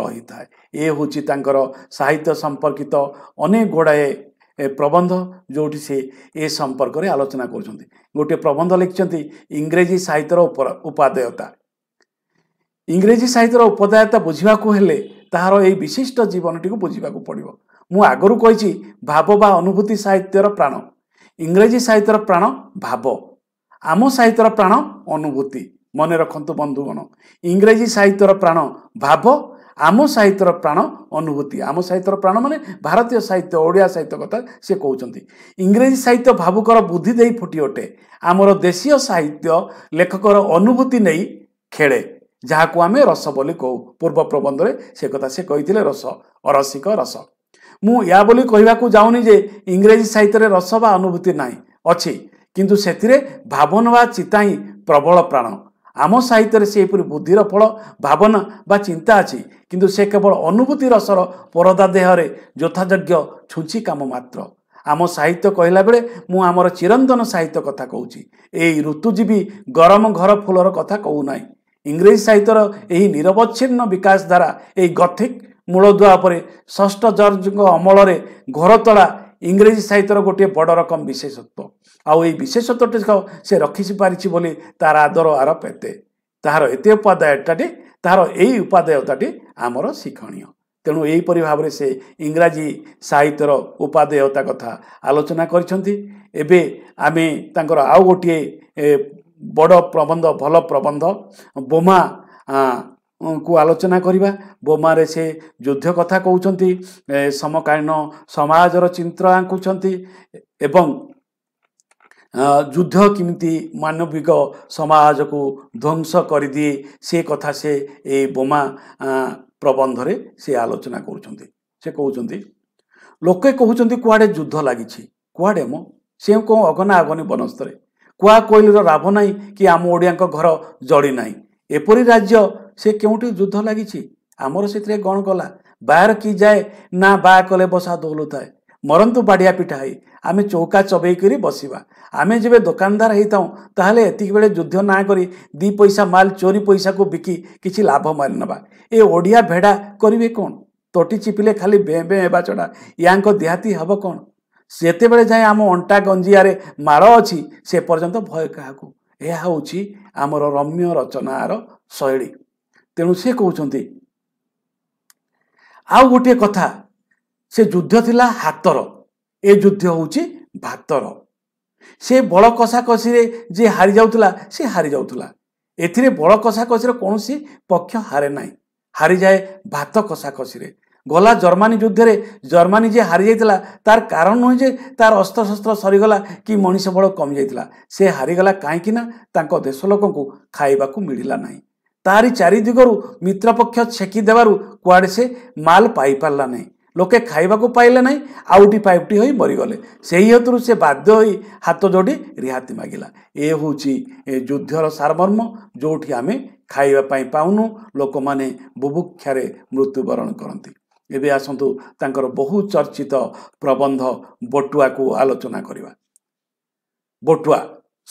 ରହିଥାଏ ଏ ହେଉଛି ତାଙ୍କର ସାହିତ୍ୟ ସମ୍ପର୍କିତ ଅନେକ ଗୁଡ଼ାଏ ପ୍ରବନ୍ଧ ଯେଉଁଠି ସେ ଏ ସମ୍ପର୍କରେ ଆଲୋଚନା କରୁଛନ୍ତି ଗୋଟିଏ ପ୍ରବନ୍ଧ ଲେଖିଛନ୍ତି ଇଂରେଜୀ ସାହିତ୍ୟର ଉପାଦେୟତା ଇଂରେଜୀ ସାହିତ୍ୟର ଉପଦାୟତା ବୁଝିବାକୁ ହେଲେ ତାହାର ଏହି ବିଶିଷ୍ଟ ଜୀବନଟିକୁ ବୁଝିବାକୁ ପଡ଼ିବ ମୁଁ ଆଗରୁ କହିଛି ଭାବ ବା ଅନୁଭୂତି ସାହିତ୍ୟର ପ୍ରାଣ ଇଂରାଜୀ ସାହିତ୍ୟର ପ୍ରାଣ ଭାବ ଆମ ସାହିତ୍ୟର ପ୍ରାଣ ଅନୁଭୂତି ମନେ ରଖନ୍ତୁ ବନ୍ଧୁଗଣ ଇଂରାଜୀ ସାହିତ୍ୟର ପ୍ରାଣ ଭାବ ଆମ ସାହିତ୍ୟର ପ୍ରାଣ ଅନୁଭୂତି ଆମ ସାହିତ୍ୟର ପ୍ରାଣ ମାନେ ଭାରତୀୟ ସାହିତ୍ୟ ଓଡ଼ିଆ ସାହିତ୍ୟ କଥା ସେ କହୁଛନ୍ତି ଇଂରାଜୀ ସାହିତ୍ୟ ଭାବୁକର ବୁଦ୍ଧି ଦେଇ ଫୁଟି ଅଟେ ଆମର ଦେଶୀୟ ସାହିତ୍ୟ ଲେଖକର ଅନୁଭୂତି ନେଇ ଖେଳେ ଯାହାକୁ ଆମେ ରସ ବୋଲି କହୁ ପୂର୍ବ ପ୍ରବନ୍ଧରେ ସେ କଥା ସେ କହିଥିଲେ ରସ ଅରସିକ ରସ ମୁଁ ଏହା ବୋଲି କହିବାକୁ ଯାଉନି ଯେ ଇଂରେଜୀ ସାହିତ୍ୟରେ ରସ ବା ଅନୁଭୂତି ନାହିଁ ଅଛି କିନ୍ତୁ ସେଥିରେ ଭାବନା ବା ଚିତା ହିଁ ପ୍ରବଳ ପ୍ରାଣ ଆମ ସାହିତ୍ୟରେ ସେହିପରି ବୁଦ୍ଧିର ଫଳ ଭାବନା ବା ଚିନ୍ତା ଅଛି କିନ୍ତୁ ସେ କେବଳ ଅନୁଭୂତି ରସର ପରଦା ଦେହରେ ଯଥାଯୋଗ୍ୟ ଛୁଞ୍ଚି କାମ ମାତ୍ର ଆମ ସାହିତ୍ୟ କହିଲା ବେଳେ ମୁଁ ଆମର ଚିରନ୍ଦନ ସାହିତ୍ୟ କଥା କହୁଛି ଏଇ ଋତୁଜୀବୀ ଗରମ ଘର ଫୁଲର କଥା କହୁନାହିଁ ଇଂରେଜ ସାହିତ୍ୟର ଏହି ନିରବଚ୍ଛିନ୍ନ ବିକାଶ ଧାରା ଏହି ଗଥିକ ମୂଳଦୁଆ ପରେ ଷଷ୍ଠ ଜର୍ଜଙ୍କ ଅମଳରେ ଘରତଳା ଇଂରେଜୀ ସାହିତ୍ୟର ଗୋଟିଏ ବଡ଼ ରକମ ବିଶେଷତ୍ଵ ଆଉ ଏହି ବିଶେଷତ୍ଵଟି ସେ ରଖିପାରିଛି ବୋଲି ତାହାର ଆଦର ଆରୋପ ଏତେ ତାହାର ଏତେ ଉପାଦାୟଟାଟି ତାହାର ଏହି ଉପାଦେୟତାଟି ଆମର ଶିକ୍ଷଣୀୟ ତେଣୁ ଏହିପରି ଭାବରେ ସେ ଇଂରାଜୀ ସାହିତ୍ୟର ଉପାଦେୟତା କଥା ଆଲୋଚନା କରିଛନ୍ତି ଏବେ ଆମେ ତାଙ୍କର ଆଉ ଗୋଟିଏ ବଡ଼ ପ୍ରବନ୍ଧ ଭଲ ପ୍ରବନ୍ଧ ବୋମା କୁ ଆଲୋଚନା କରିବା ବୋମାରେ ସେ ଯୁଦ୍ଧ କଥା କହୁଛନ୍ତି ସମକାଳୀନ ସମାଜର ଚିତ୍ର ଆଙ୍କୁଛନ୍ତି ଏବଂ ଯୁଦ୍ଧ କେମିତି ମାନବିକ ସମାଜକୁ ଧ୍ୱଂସ କରିଦିଏ ସେ କଥା ସେ ଏଇ ବୋମା ପ୍ରବନ୍ଧରେ ସେ ଆଲୋଚନା କରୁଛନ୍ତି ସେ କହୁଛନ୍ତି ଲୋକେ କହୁଛନ୍ତି କୁଆଡ଼େ ଯୁଦ୍ଧ ଲାଗିଛି କୁଆଡ଼େ ମ ସେ କ'ଣ ଅଗନା ଅଗନି ବନସ୍ତରେ କୁଆ କୋଇଲିର ରାବ ନାହିଁ କି ଆମ ଓଡ଼ିଆଙ୍କ ଘର ଜଳି ନାହିଁ ଏପରି ରାଜ୍ୟ ସେ କେଉଁଠି ଯୁଦ୍ଧ ଲାଗିଛି ଆମର ସେଥିରେ କ'ଣ କଲା ବାର କି ଯାଏ ନା ବା କଲେ ବସା ଦୌଲୁଥାଏ ମରନ୍ତୁ ବାଡ଼ିଆ ପିଠା ହେଇ ଆମେ ଚୌକା ଚବେଇକରି ବସିବା ଆମେ ଯେବେ ଦୋକାନଦାର ହେଇଥାଉ ତାହେଲେ ଏତିକିବେଳେ ଯୁଦ୍ଧ ନାଁ କରି ଦୁଇ ପଇସା ମାଲ ଚୋରି ପଇସାକୁ ବିକି କିଛି ଲାଭ ମାରି ଏ ଓଡ଼ିଆ ଭେଡ଼ା କରିବେ କ'ଣ ତଟି ଚିପିଲେ ଖାଲି ବେଁ ବେଁ ହେବା ଛଡ଼ା ୟାଙ୍କ ଦେହାତି ହେବ କ'ଣ ଯେତେବେଳେ ଯାଏ ଆମ ଅଣ୍ଟା ଗଞ୍ଜିଆରେ ମାଡ଼ ଅଛି ସେ ପର୍ଯ୍ୟନ୍ତ ଭୟ କାହାକୁ ଏହା ହେଉଛି ଆମର ରମ୍ୟ ରଚନାର ଶୈଳୀ ତେଣୁ ସେ କହୁଛନ୍ତି ଆଉ ଗୋଟିଏ କଥା ସେ ଯୁଦ୍ଧ ଥିଲା ହାତର ଏ ଯୁଦ୍ଧ ହେଉଛି ଭାତର ସେ ବଳ କଷିରେ ଯିଏ ହାରି ଯାଉଥିଲା ସେ ହାରି ଯାଉଥିଲା ଏଥିରେ ବଳ କଷିର କୌଣସି ପକ୍ଷ ହାରେ ନାହିଁ ହାରିଯାଏ ଭାତ କଷା କଷିରେ গলা ଜର୍ମାନୀ ଯୁଦ୍ଧରେ ଜର୍ମାନୀ ଯେ ହାରିଯାଇଥିଲା ତାର କାରଣ ନୁହେଁ ଯେ ତାର ଅସ୍ତ୍ରଶସ୍ତ୍ର ସରିଗଲା କି ମଣିଷ ବଳ କମିଯାଇଥିଲା ସେ ହାରିଗଲା କାହିଁକି ନା ତାଙ୍କ ଦେଶ ଲୋକଙ୍କୁ ଖାଇବାକୁ ମିଳିଲା ନାହିଁ ତାରି ଚାରି ଦିଗରୁ ମିତ୍ରପକ୍ଷ ଛେକି ଦେବାରୁ କୁଆଡ଼େ ସେ ମାଲ ପାଇପାରିଲା ନାହିଁ ଲୋକେ ଖାଇବାକୁ ପାଇଲେ ନାହିଁ ଆଉଟି ପାଉଟି ହୋଇ ମରିଗଲେ ସେହି ହେତୁରୁ ସେ ବାଧ୍ୟ ହୋଇ ହାତ ଯୋଡ଼ି ରିହାତି ମାଗିଲା ଏ ହେଉଛି ଯୁଦ୍ଧର ସାରମର୍ମ ଯେଉଁଠି ଆମେ ଖାଇବା ପାଇଁ ପାଉନୁ ଲୋକମାନେ ବୁଭୁକ୍ଷାରେ ମୃତ୍ୟୁବରଣ କରନ୍ତି ଏବେ ଆସନ୍ତୁ ତାଙ୍କର ବହୁ ଚର୍ଚ୍ଚିତ ପ୍ରବନ୍ଧ ବଟୁଆକୁ ଆଲୋଚନା କରିବା ବଟୁଆ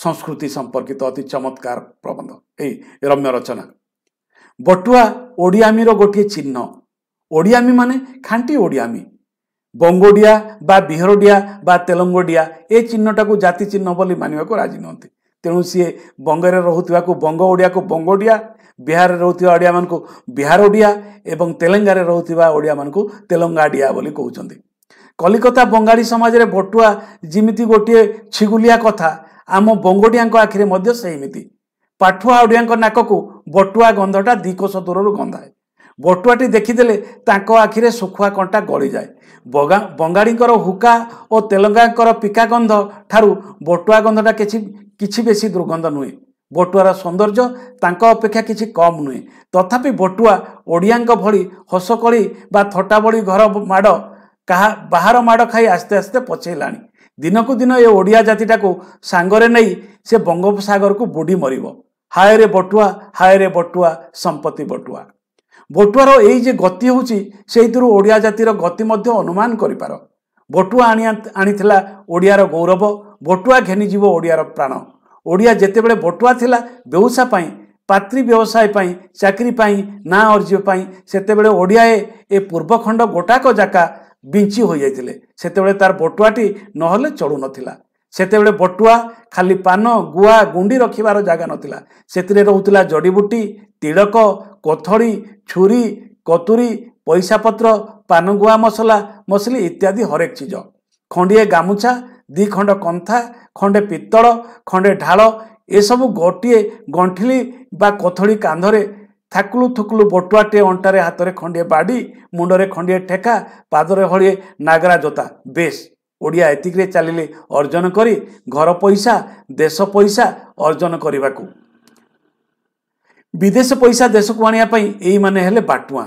ସଂସ୍କୃତି ସମ୍ପର୍କିତ ଅତି ଚମତ୍କାର ପ୍ରବନ୍ଧ ଏଇ ରମ୍ୟ ରଚନା ବଟୁଆ ଓଡ଼ିଆମିର ଗୋଟିଏ ଚିହ୍ନ ଓଡ଼ିଆମି ମାନେ ଖାଣ୍ଟି ଓଡ଼ିଆମି ବଙ୍ଗୋଡ଼ିଆ ବା ବିହରଡ଼ିଆ ବା ତେଲଙ୍ଗୋଡ଼ିଆ ଏ ଚିହ୍ନଟାକୁ ଜାତି ଚିହ୍ନ ବୋଲି ମାନିବାକୁ ରାଜି ନୁହନ୍ତି ତେଣୁ ସିଏ ବଙ୍ଗରେ ରହୁଥିବାକୁ ବଙ୍ଗ ଓଡ଼ିଆକୁ ବଙ୍ଗୋଡ଼ିଆ ବିହାରରେ ରହୁଥିବା ଓଡ଼ିଆମାନଙ୍କୁ ବିହାର ଓଡ଼ିଆ ଏବଂ ତେଲେଙ୍ଗାରେ ରହୁଥିବା ଓଡ଼ିଆମାନଙ୍କୁ ତେଲଙ୍ଗାଡ଼ିଆ ବୋଲି କହୁଛନ୍ତି କଲିକତା ବଙ୍ଗାଳୀ ସମାଜରେ ବଟୁଆ ଯେମିତି ଗୋଟିଏ ଛିଗୁଲିଆ କଥା ଆମ ବଙ୍ଗୋଟିଆଙ୍କ ଆଖିରେ ମଧ୍ୟ ସେମିତି ପାଠୁଆ ଓଡ଼ିଆଙ୍କ ନାକକୁ ବଟୁଆ ଗନ୍ଧଟା ଦୁଇକୋଶ ଦୂରରୁ ଗନ୍ଧାଏ ବଟୁଆଟି ଦେଖିଦେଲେ ତାଙ୍କ ଆଖିରେ ଶୁଖୁଆ କଣ୍ଟା ଗଳିଯାଏ ବଙ୍ଗାଳୀଙ୍କର ହୁକା ଓ ତେଲଙ୍ଗାଙ୍କର ପିକା ଗନ୍ଧ ଠାରୁ ବଟୁଆ ଗନ୍ଧଟା କିଛି କିଛି ବେଶୀ ଦୁର୍ଗନ୍ଧ ନୁହେଁ ବଟୁଆର ସୌନ୍ଦର୍ଯ୍ୟ ତାଙ୍କ ଅପେକ୍ଷା କିଛି କମ୍ ନୁହେଁ ତଥାପି ବଟୁଆ ଓଡ଼ିଆଙ୍କ ଭଳି ହସକଳି ବା ଥଟାବଳି ଘର ମାଡ଼ କାହା ବାହାର ମାଡ଼ ଖାଇ ଆସ୍ତେ ଆସ୍ତେ ପଛେଇଲାଣି ଦିନକୁ ଦିନ ଏ ଓଡ଼ିଆ ଜାତିଟାକୁ ସାଙ୍ଗରେ ନେଇ ସେ ବଙ୍ଗୋପସାଗରକୁ ବୁଡ଼ି ମରିବ ହାୟରେ ବଟୁଆ ହାୟରେ ବଟୁଆ ସମ୍ପତ୍ତି ବଟୁଆ ବଟୁଆର ଏଇ ଯେ ଗତି ହେଉଛି ସେଇଥିରୁ ଓଡ଼ିଆ ଜାତିର ଗତି ମଧ୍ୟ ଅନୁମାନ କରିପାର ବଟୁଆ ଆଣିଥିଲା ଓଡ଼ିଆର ଗୌରବ ବଟୁଆ ଘେନିଯିବ ଓଡ଼ିଆର ପ୍ରାଣ ଓଡ଼ିଆ ଯେତେବେଳେ ବଟୁଆ ଥିଲା ବ୍ୟବସାୟ ପାଇଁ ପାତ୍ରି ବ୍ୟବସାୟ ପାଇଁ ଚାକିରି ପାଇଁ ନାଁ ଅର୍ଜିବା ପାଇଁ ସେତେବେଳେ ଓଡ଼ିଆ ଏ ଏ ପୂର୍ବଖଣ୍ଡ ଗୋଟାକ ଜାକା ବିଞ୍ଚି ହୋଇଯାଇଥିଲେ ସେତେବେଳେ ତାର ବଟୁଆଟି ନହେଲେ ଚଳୁନଥିଲା ସେତେବେଳେ ବଟୁଆ ଖାଲି ପାନ ଗୁଆ ଗୁଣ୍ଡି ରଖିବାର ଜାଗା ନଥିଲା ସେଥିରେ ରହୁଥିଲା ଜଡ଼ିବୁଟି ତିଳକ କୋଥଳୀ ଛୁରୀ କତୁରୀ ପଇସାପତ୍ର ପାନ ଗୁଆ ମସଲା ମସଲି ଇତ୍ୟାଦି ହରେକ ଚିଜ ଖଣ୍ଡିଏ ଗାମୁଛା ଦୁଇ ଖଣ୍ଡ କନ୍ଥା ଖଣ୍ଡେ ପିତ୍ତଳ ଖଣ୍ଡେ ଢାଳ ଏସବୁ ଗୋଟିଏ ଗଣ୍ଠିଲି ବା କଥଳୀ କାନ୍ଧରେ ଥାକୁଲୁ ଥୁକୁଲୁ ବଟୁଆଟିଏ ଅଣ୍ଟାରେ ହାତରେ ଖଣ୍ଡିଏ ବାଡ଼ି ମୁଣ୍ଡରେ ଖଣ୍ଡିଏ ଠେକା ପାଦରେ ହଳିଏ ନାଗରା ଜୋତା ବେଶ ଓଡ଼ିଆ ଏତିକିରେ ଚାଲିଲେ ଅର୍ଜନ କରି ଘର ପଇସା ଦେଶ ପଇସା ଅର୍ଜନ କରିବାକୁ ବିଦେଶ ପଇସା ଦେଶକୁ ଆଣିବା ପାଇଁ ଏଇମାନେ ହେଲେ ବାଟୁଆ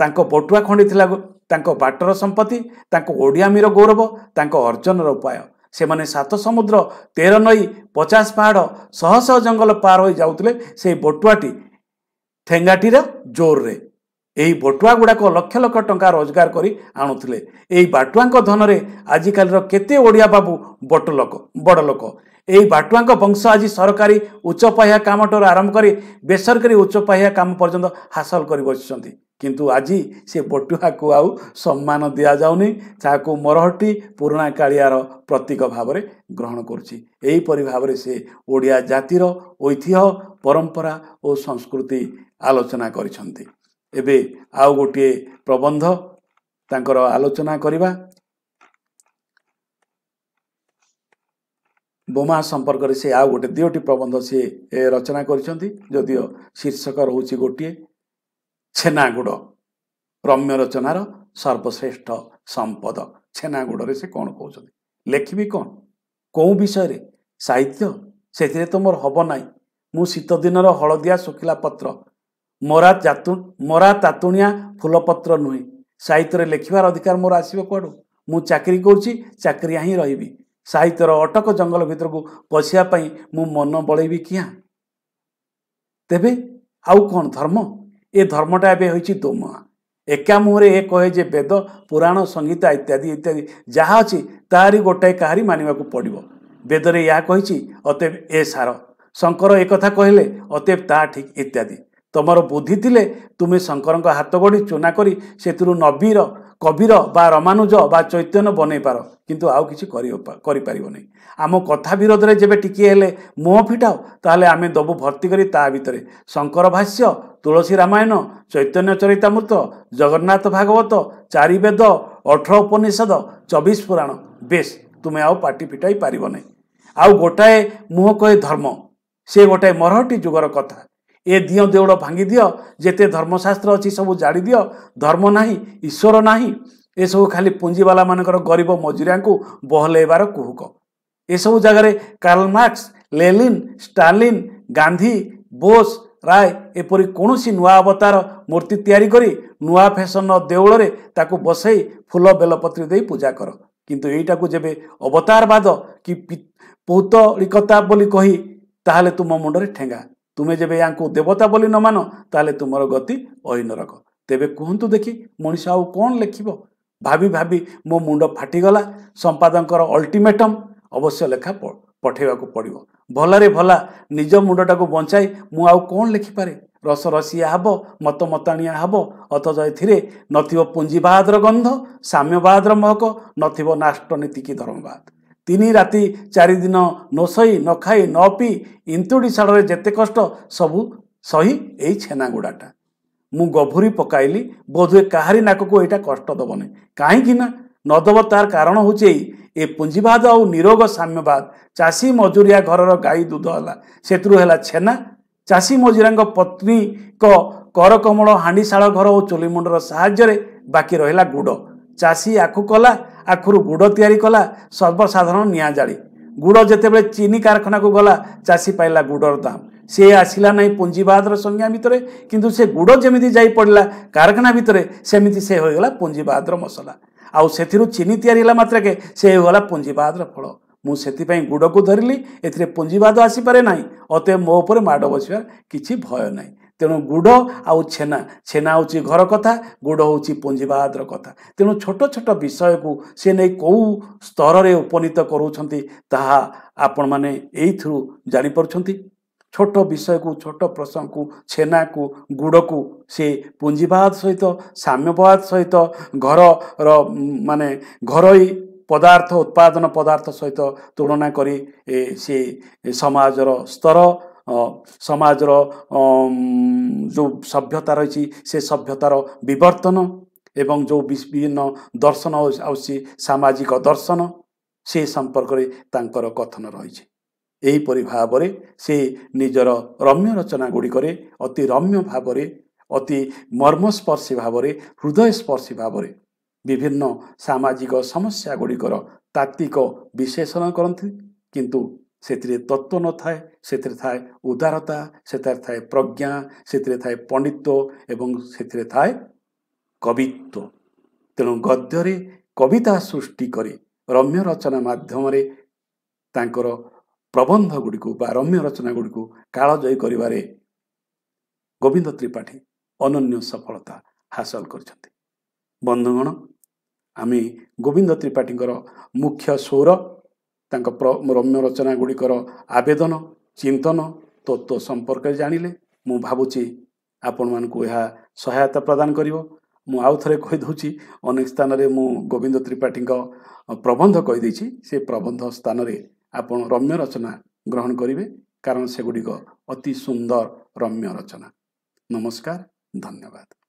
ତାଙ୍କ ବଟୁଆ ଖଣ୍ଡି ଥିଲା ତାଙ୍କ ବାଟର ସମ୍ପତ୍ତି ତାଙ୍କ ଓଡ଼ିଆମିର ଗୌରବ ତାଙ୍କ ଅର୍ଜନର ଉପାୟ ସେମାନେ ସାତ ସମୁଦ୍ର ତେର ନଈ ପଚାଶ ପାହାଡ଼ ଶହ ଶହ ଜଙ୍ଗଲ ପାର ହୋଇ ଯାଉଥିଲେ ସେହି ବଟୁଆଟି ଠେଙ୍ଗାଟିର ଜୋରରେ ଏହି ବଟୁଆ ଗୁଡ଼ାକ ଲକ୍ଷ ଲକ୍ଷ ଟଙ୍କା ରୋଜଗାର କରି ଆଣୁଥିଲେ ଏହି ବାଟୁଆଙ୍କ ଧନରେ ଆଜିକାଲିର କେତେ ଓଡ଼ିଆ ବାବୁ ବଟ ଲୋକ ବଡ଼ ଲୋକ ଏହି ବାଟୁଆଙ୍କ ବଂଶ ଆଜି ସରକାରୀ ଉଚ୍ଚ ପାହିଆ ଠାରୁ ଆରମ୍ଭ କରି ବେସରକାରୀ ଉଚ୍ଚ ପାହିଆ କାମ ପର୍ଯ୍ୟନ୍ତ ହାସଲ କରି ବସିଛନ୍ତି କିନ୍ତୁ ଆଜି ସେ ବଟୁଆକୁ ଆଉ ସମ୍ମାନ ଦିଆଯାଉନି ଯାହାକୁ ମରହଟି ପୁରୁଣା କାଳିଆର ପ୍ରତୀକ ଭାବରେ ଗ୍ରହଣ କରୁଛି ଏହିପରି ଭାବରେ ସେ ଓଡ଼ିଆ ଜାତିର ଐତିହ୍ୟ ପରମ୍ପରା ଓ ସଂସ୍କୃତି ଆଲୋଚନା କରିଛନ୍ତି ଏବେ ଆଉ ଗୋଟିଏ ପ୍ରବନ୍ଧ ତାଙ୍କର ଆଲୋଚନା କରିବା ବୋମା ସମ୍ପର୍କରେ ସେ ଆଉ ଗୋଟେ ଦୁଇଟି ପ୍ରବନ୍ଧ ସିଏ ରଚନା କରିଛନ୍ତି ଯଦିଓ ଶୀର୍ଷକ ରହୁଛି ଗୋଟିଏ ଛେନାଗୁଡ଼ ରମ୍ୟ ରଚନାର ସର୍ବଶ୍ରେଷ୍ଠ ସମ୍ପଦ ଛେନାଗୁଡ଼ରେ ସେ କ'ଣ କହୁଛନ୍ତି ଲେଖିବି କ'ଣ କେଉଁ ବିଷୟରେ ସାହିତ୍ୟ ସେଥିରେ ତ ମୋର ହବ ନାହିଁ ମୁଁ ଶୀତ ଦିନର ହଳଦିଆ ଶୁଖିଲା ପତ୍ର ମରା ଚାତୁ ମରା ତାତୁଣିଆ ଫୁଲପତ୍ର ନୁହେଁ ସାହିତ୍ୟରେ ଲେଖିବାର ଅଧିକାର ମୋର ଆସିବ କୁଆଡ଼ୁ ମୁଁ ଚାକିରି କରୁଛି ଚାକିରିଆ ହିଁ ରହିବି ସାହିତ୍ୟର ଅଟକ ଜଙ୍ଗଲ ଭିତରକୁ ପଶିବା ପାଇଁ ମୁଁ ମନ ବଳେଇବି କିଆଁ ତେବେ ଆଉ କ'ଣ ଧର୍ମ ଏ ଧର୍ମଟା ଏବେ ହେଉଛି ଦୋମୁହାଁ ଏକା ମୁହଁରେ ଏ କହେ ଯେ ବେଦ ପୁରାଣ ସଂଗୀତା ଇତ୍ୟାଦି ଇତ୍ୟାଦି ଯାହା ଅଛି ତାହାରି ଗୋଟାଏ କାହାରି ମାନିବାକୁ ପଡ଼ିବ ବେଦରେ ଏହା କହିଛି ଅତେବ ଏ ସାର ଶଙ୍କର ଏକଥା କହିଲେ ଅତେବ ତାହା ଠିକ୍ ଇତ୍ୟାଦି ତୁମର ବୁଦ୍ଧି ଥିଲେ ତୁମେ ଶଙ୍କରଙ୍କ ହାତ ଗଢ଼ି ଚୁନା କରି ସେଥିରୁ ନବୀର কবির বা রমানুজ বা চৈতন্য বনাই পার কিন্তু আউ কিছু করিপারিব নাই আম কথা বিরোধে যে টিকিয়ে হলে মুহ ফিটাও তাহলে আমি দেবু ভর্তি করে তা ভিতরে শঙ্কর ভাষ্য তুলসী রামায়ণ চৈতন্য চরিতামৃত জগন্নাথ ভাগবত চারিবেদ অঠর উপনিষদ চবিশ পুরাণ বেশ তুমি আউ পাটি ফিটাই পারিব নাই আউ গোটায়ে মুহ কয়ে ধর্ম সে গোটায়ে মরহটি যুগর কথা ଏ ଦିଅ ଦେଉଳ ଭାଙ୍ଗି ଦିଅ ଯେତେ ଧର୍ମଶାସ୍ତ୍ର ଅଛି ସବୁ ଜାଳିଦିଅ ଧର୍ମ ନାହିଁ ଈଶ୍ୱର ନାହିଁ ଏସବୁ ଖାଲି ପୁଞ୍ଜିବାଲା ମାନଙ୍କର ଗରିବ ମଜୁରିଆଙ୍କୁ ବହଲେଇବାର କୁହୁକ ଏସବୁ ଜାଗାରେ Karl Marx Lenin Stalin Gandhi Bose Roy ଏପରି କୌଣସି ନୂଆ ଅବତାର ମୂର୍ତ୍ତି ତିଆରି କରି ନୂଆ ଫ୍ୟାସନ୍ର ଦେଉଳରେ ତାକୁ ବସେଇ ଫୁଲ ବେଲପତ୍ରୀ ଦେଇ ପୂଜା କର କିନ୍ତୁ ଏଇଟାକୁ ଯେବେ ଅବତାରବାଦ କି ପୌତଳିକତା ବୋଲି କହି ତାହେଲେ ତୁମ ମୁଣ୍ଡରେ ଠେଙ୍ଗା ତୁମେ ଯେବେ ଏହାଙ୍କୁ ଦେବତା ବୋଲି ନ ମାନ ତାହେଲେ ତୁମର ଗତି ଅଇନରକ ତେବେ କୁହନ୍ତୁ ଦେଖି ମଣିଷ ଆଉ କ'ଣ ଲେଖିବ ଭାବି ଭାବି ମୋ ମୁଣ୍ଡ ଫାଟିଗଲା ସମ୍ପାଦଙ୍କର ଅଲ୍ଟିମେଟମ୍ ଅବଶ୍ୟ ଲେଖା ପଠାଇବାକୁ ପଡ଼ିବ ଭଲରେ ଭଲା ନିଜ ମୁଣ୍ଡଟାକୁ ବଞ୍ଚାଇ ମୁଁ ଆଉ କ'ଣ ଲେଖିପାରେ ରସରସିଆ ହେବ ମତମତାଣିଆ ହେବ ଅଥଚ ଏଥିରେ ନଥିବ ପୁଞ୍ଜିବାଦର ଗନ୍ଧ ସାମ୍ୟବାଦର ମହକ ନଥିବ ନାଷ୍ଟନୀତି କି ଧର୍ମବାଦ ତିନି ରାତି ଚାରିଦିନ ନ ଶୋଇ ନ ଖାଇ ନ ପିଇ ଇନ୍ତୁଡ଼ି ଶାଳରେ ଯେତେ କଷ୍ଟ ସବୁ ସହି ଏଇ ଛେନାଗୁଡ଼ାଟା ମୁଁ ଗଭୁରି ପକାଇଲି ବୋଧହୁଏ କାହାରି ନାକକୁ ଏଇଟା କଷ୍ଟ ଦେବନି କାହିଁକି ନା ନଦେବ ତାହାର କାରଣ ହେଉଛି ଏଇ ଏ ପୁଞ୍ଜିବାଦ ଆଉ ନିରୋଗ ସାମ୍ୟବାଦ ଚାଷୀ ମଜୁରିଆ ଘରର ଗାଈ ଦୁଧ ହେଲା ସେଥିରୁ ହେଲା ଛେନା ଚାଷୀ ମଜୁରିଆଙ୍କ ପତ୍ନୀଙ୍କ କରକମଳ ହାଣ୍ଡିଶାଳ ଘର ଓ ଚୁଲିମୁଣ୍ଡର ସାହାଯ୍ୟରେ ବାକି ରହିଲା ଗୁଡ଼ ଚାଷୀ ଆଖୁ କଲା ଆଖୁରୁ ଗୁଡ଼ ତିଆରି କଲା ସର୍ବସାଧାରଣ ନିଆଁ ଜାଳି ଗୁଡ଼ ଯେତେବେଳେ ଚିନି କାରଖାନାକୁ ଗଲା ଚାଷୀ ପାଇଲା ଗୁଡ଼ର ଦାମ ସେ ଆସିଲା ନାହିଁ ପୁଞ୍ଜିବାଦର ସଂଜ୍ଞା ଭିତରେ କିନ୍ତୁ ସେ ଗୁଡ଼ ଯେମିତି ଯାଇ ପଡ଼ିଲା କାରଖାନା ଭିତରେ ସେମିତି ସେ ହୋଇଗଲା ପୁଞ୍ଜିବାଦର ମସଲା ଆଉ ସେଥିରୁ ଚିନି ତିଆରି ହେଲା ମାତ୍ରକେ ସେ ହୋଇଗଲା ପୁଞ୍ଜିବାଦର ଫଳ ମୁଁ ସେଥିପାଇଁ ଗୁଡ଼କୁ ଧରିଲି ଏଥିରେ ପୁଞ୍ଜିବାଦ ଆସିପାରେ ନାହିଁ ଅତେ ମୋ ଉପରେ ମାଡ଼ ବସିବାର କିଛି ଭୟ ନାହିଁ ତେଣୁ ଗୁଡ଼ ଆଉ ଛେନା ଛେନା ହେଉଛି ଘର କଥା ଗୁଡ଼ ହେଉଛି ପୁଞ୍ଜିବାଦର କଥା ତେଣୁ ଛୋଟ ଛୋଟ ବିଷୟକୁ ସେ ନେଇ କେଉଁ ସ୍ତରରେ ଉପନୀତ କରୁଛନ୍ତି ତାହା ଆପଣମାନେ ଏଇଥିରୁ ଜାଣିପାରୁଛନ୍ତି ଛୋଟ ବିଷୟକୁ ଛୋଟ ପ୍ରସଙ୍ଗକୁ ଛେନାକୁ ଗୁଡ଼କୁ ସେ ପୁଞ୍ଜିବାଦ ସହିତ ସାମ୍ୟବାଦ ସହିତ ଘରର ମାନେ ଘରୋଇ ପଦାର୍ଥ ଉତ୍ପାଦନ ପଦାର୍ଥ ସହିତ ତୁଳନା କରି ସେ ସମାଜର ସ୍ତର ସମାଜର ଯେଉଁ ସଭ୍ୟତା ରହିଛି ସେ ସଭ୍ୟତାର ବିବର୍ତ୍ତନ ଏବଂ ଯେଉଁ ବିଭିନ୍ନ ଦର୍ଶନ ଆସୁଛି ସାମାଜିକ ଦର୍ଶନ ସେ ସମ୍ପର୍କରେ ତାଙ୍କର କଥନ ରହିଛି ଏହିପରି ଭାବରେ ସେ ନିଜର ରମ୍ୟ ରଚନା ଗୁଡ଼ିକରେ ଅତି ରମ୍ୟ ଭାବରେ ଅତି ମର୍ମସ୍ପର୍ଶୀ ଭାବରେ ହୃଦୟସ୍ପର୍ଶୀ ଭାବରେ ବିଭିନ୍ନ ସାମାଜିକ ସମସ୍ୟା ଗୁଡ଼ିକର ତାତ୍ତ୍ୱିକ ବିଶ୍ଳେଷଣ କରନ୍ତି କିନ୍ତୁ ସେଥିରେ ତତ୍ତ୍ୱ ନଥାଏ ସେଥିରେ ଥାଏ ଉଦାରତା ସେଥିରେ ଥାଏ ପ୍ରଜ୍ଞା ସେଥିରେ ଥାଏ ପଣ୍ଡିତ ଏବଂ ସେଥିରେ ଥାଏ କବିତ୍ୱ ତେଣୁ ଗଦ୍ୟରେ କବିତା ସୃଷ୍ଟି କରି ରମ୍ୟ ରଚନା ମାଧ୍ୟମରେ ତାଙ୍କର ପ୍ରବନ୍ଧ ଗୁଡ଼ିକୁ ବା ରମ୍ୟ ରଚନା ଗୁଡ଼ିକୁ କାଳଜୟୀ କରିବାରେ ଗୋବିନ୍ଦ ତ୍ରିପାଠୀ ଅନନ୍ୟ ସଫଳତା ହାସଲ କରିଛନ୍ତି ବନ୍ଧୁଗଣ ଆମେ ଗୋବିନ୍ଦ ତ୍ରିପାଠୀଙ୍କର ମୁଖ୍ୟ ସ୍ୱର ତାଙ୍କ ରମ୍ୟ ରଚନା ଗୁଡ଼ିକର ଆବେଦନ ଚିନ୍ତନ ତତ୍ତ୍ୱ ସମ୍ପର୍କରେ ଜାଣିଲେ ମୁଁ ଭାବୁଛି ଆପଣମାନଙ୍କୁ ଏହା ସହାୟତା ପ୍ରଦାନ କରିବ ମୁଁ ଆଉ ଥରେ କହିଦେଉଛି ଅନେକ ସ୍ଥାନରେ ମୁଁ ଗୋବିନ୍ଦ ତ୍ରିପାଠୀଙ୍କ ପ୍ରବନ୍ଧ କହିଦେଇଛି ସେ ପ୍ରବନ୍ଧ ସ୍ଥାନରେ ଆପଣ ରମ୍ୟ ରଚନା ଗ୍ରହଣ କରିବେ କାରଣ ସେଗୁଡ଼ିକ ଅତି ସୁନ୍ଦର ରମ୍ୟ ରଚନା ନମସ୍କାର ଧନ୍ୟବାଦ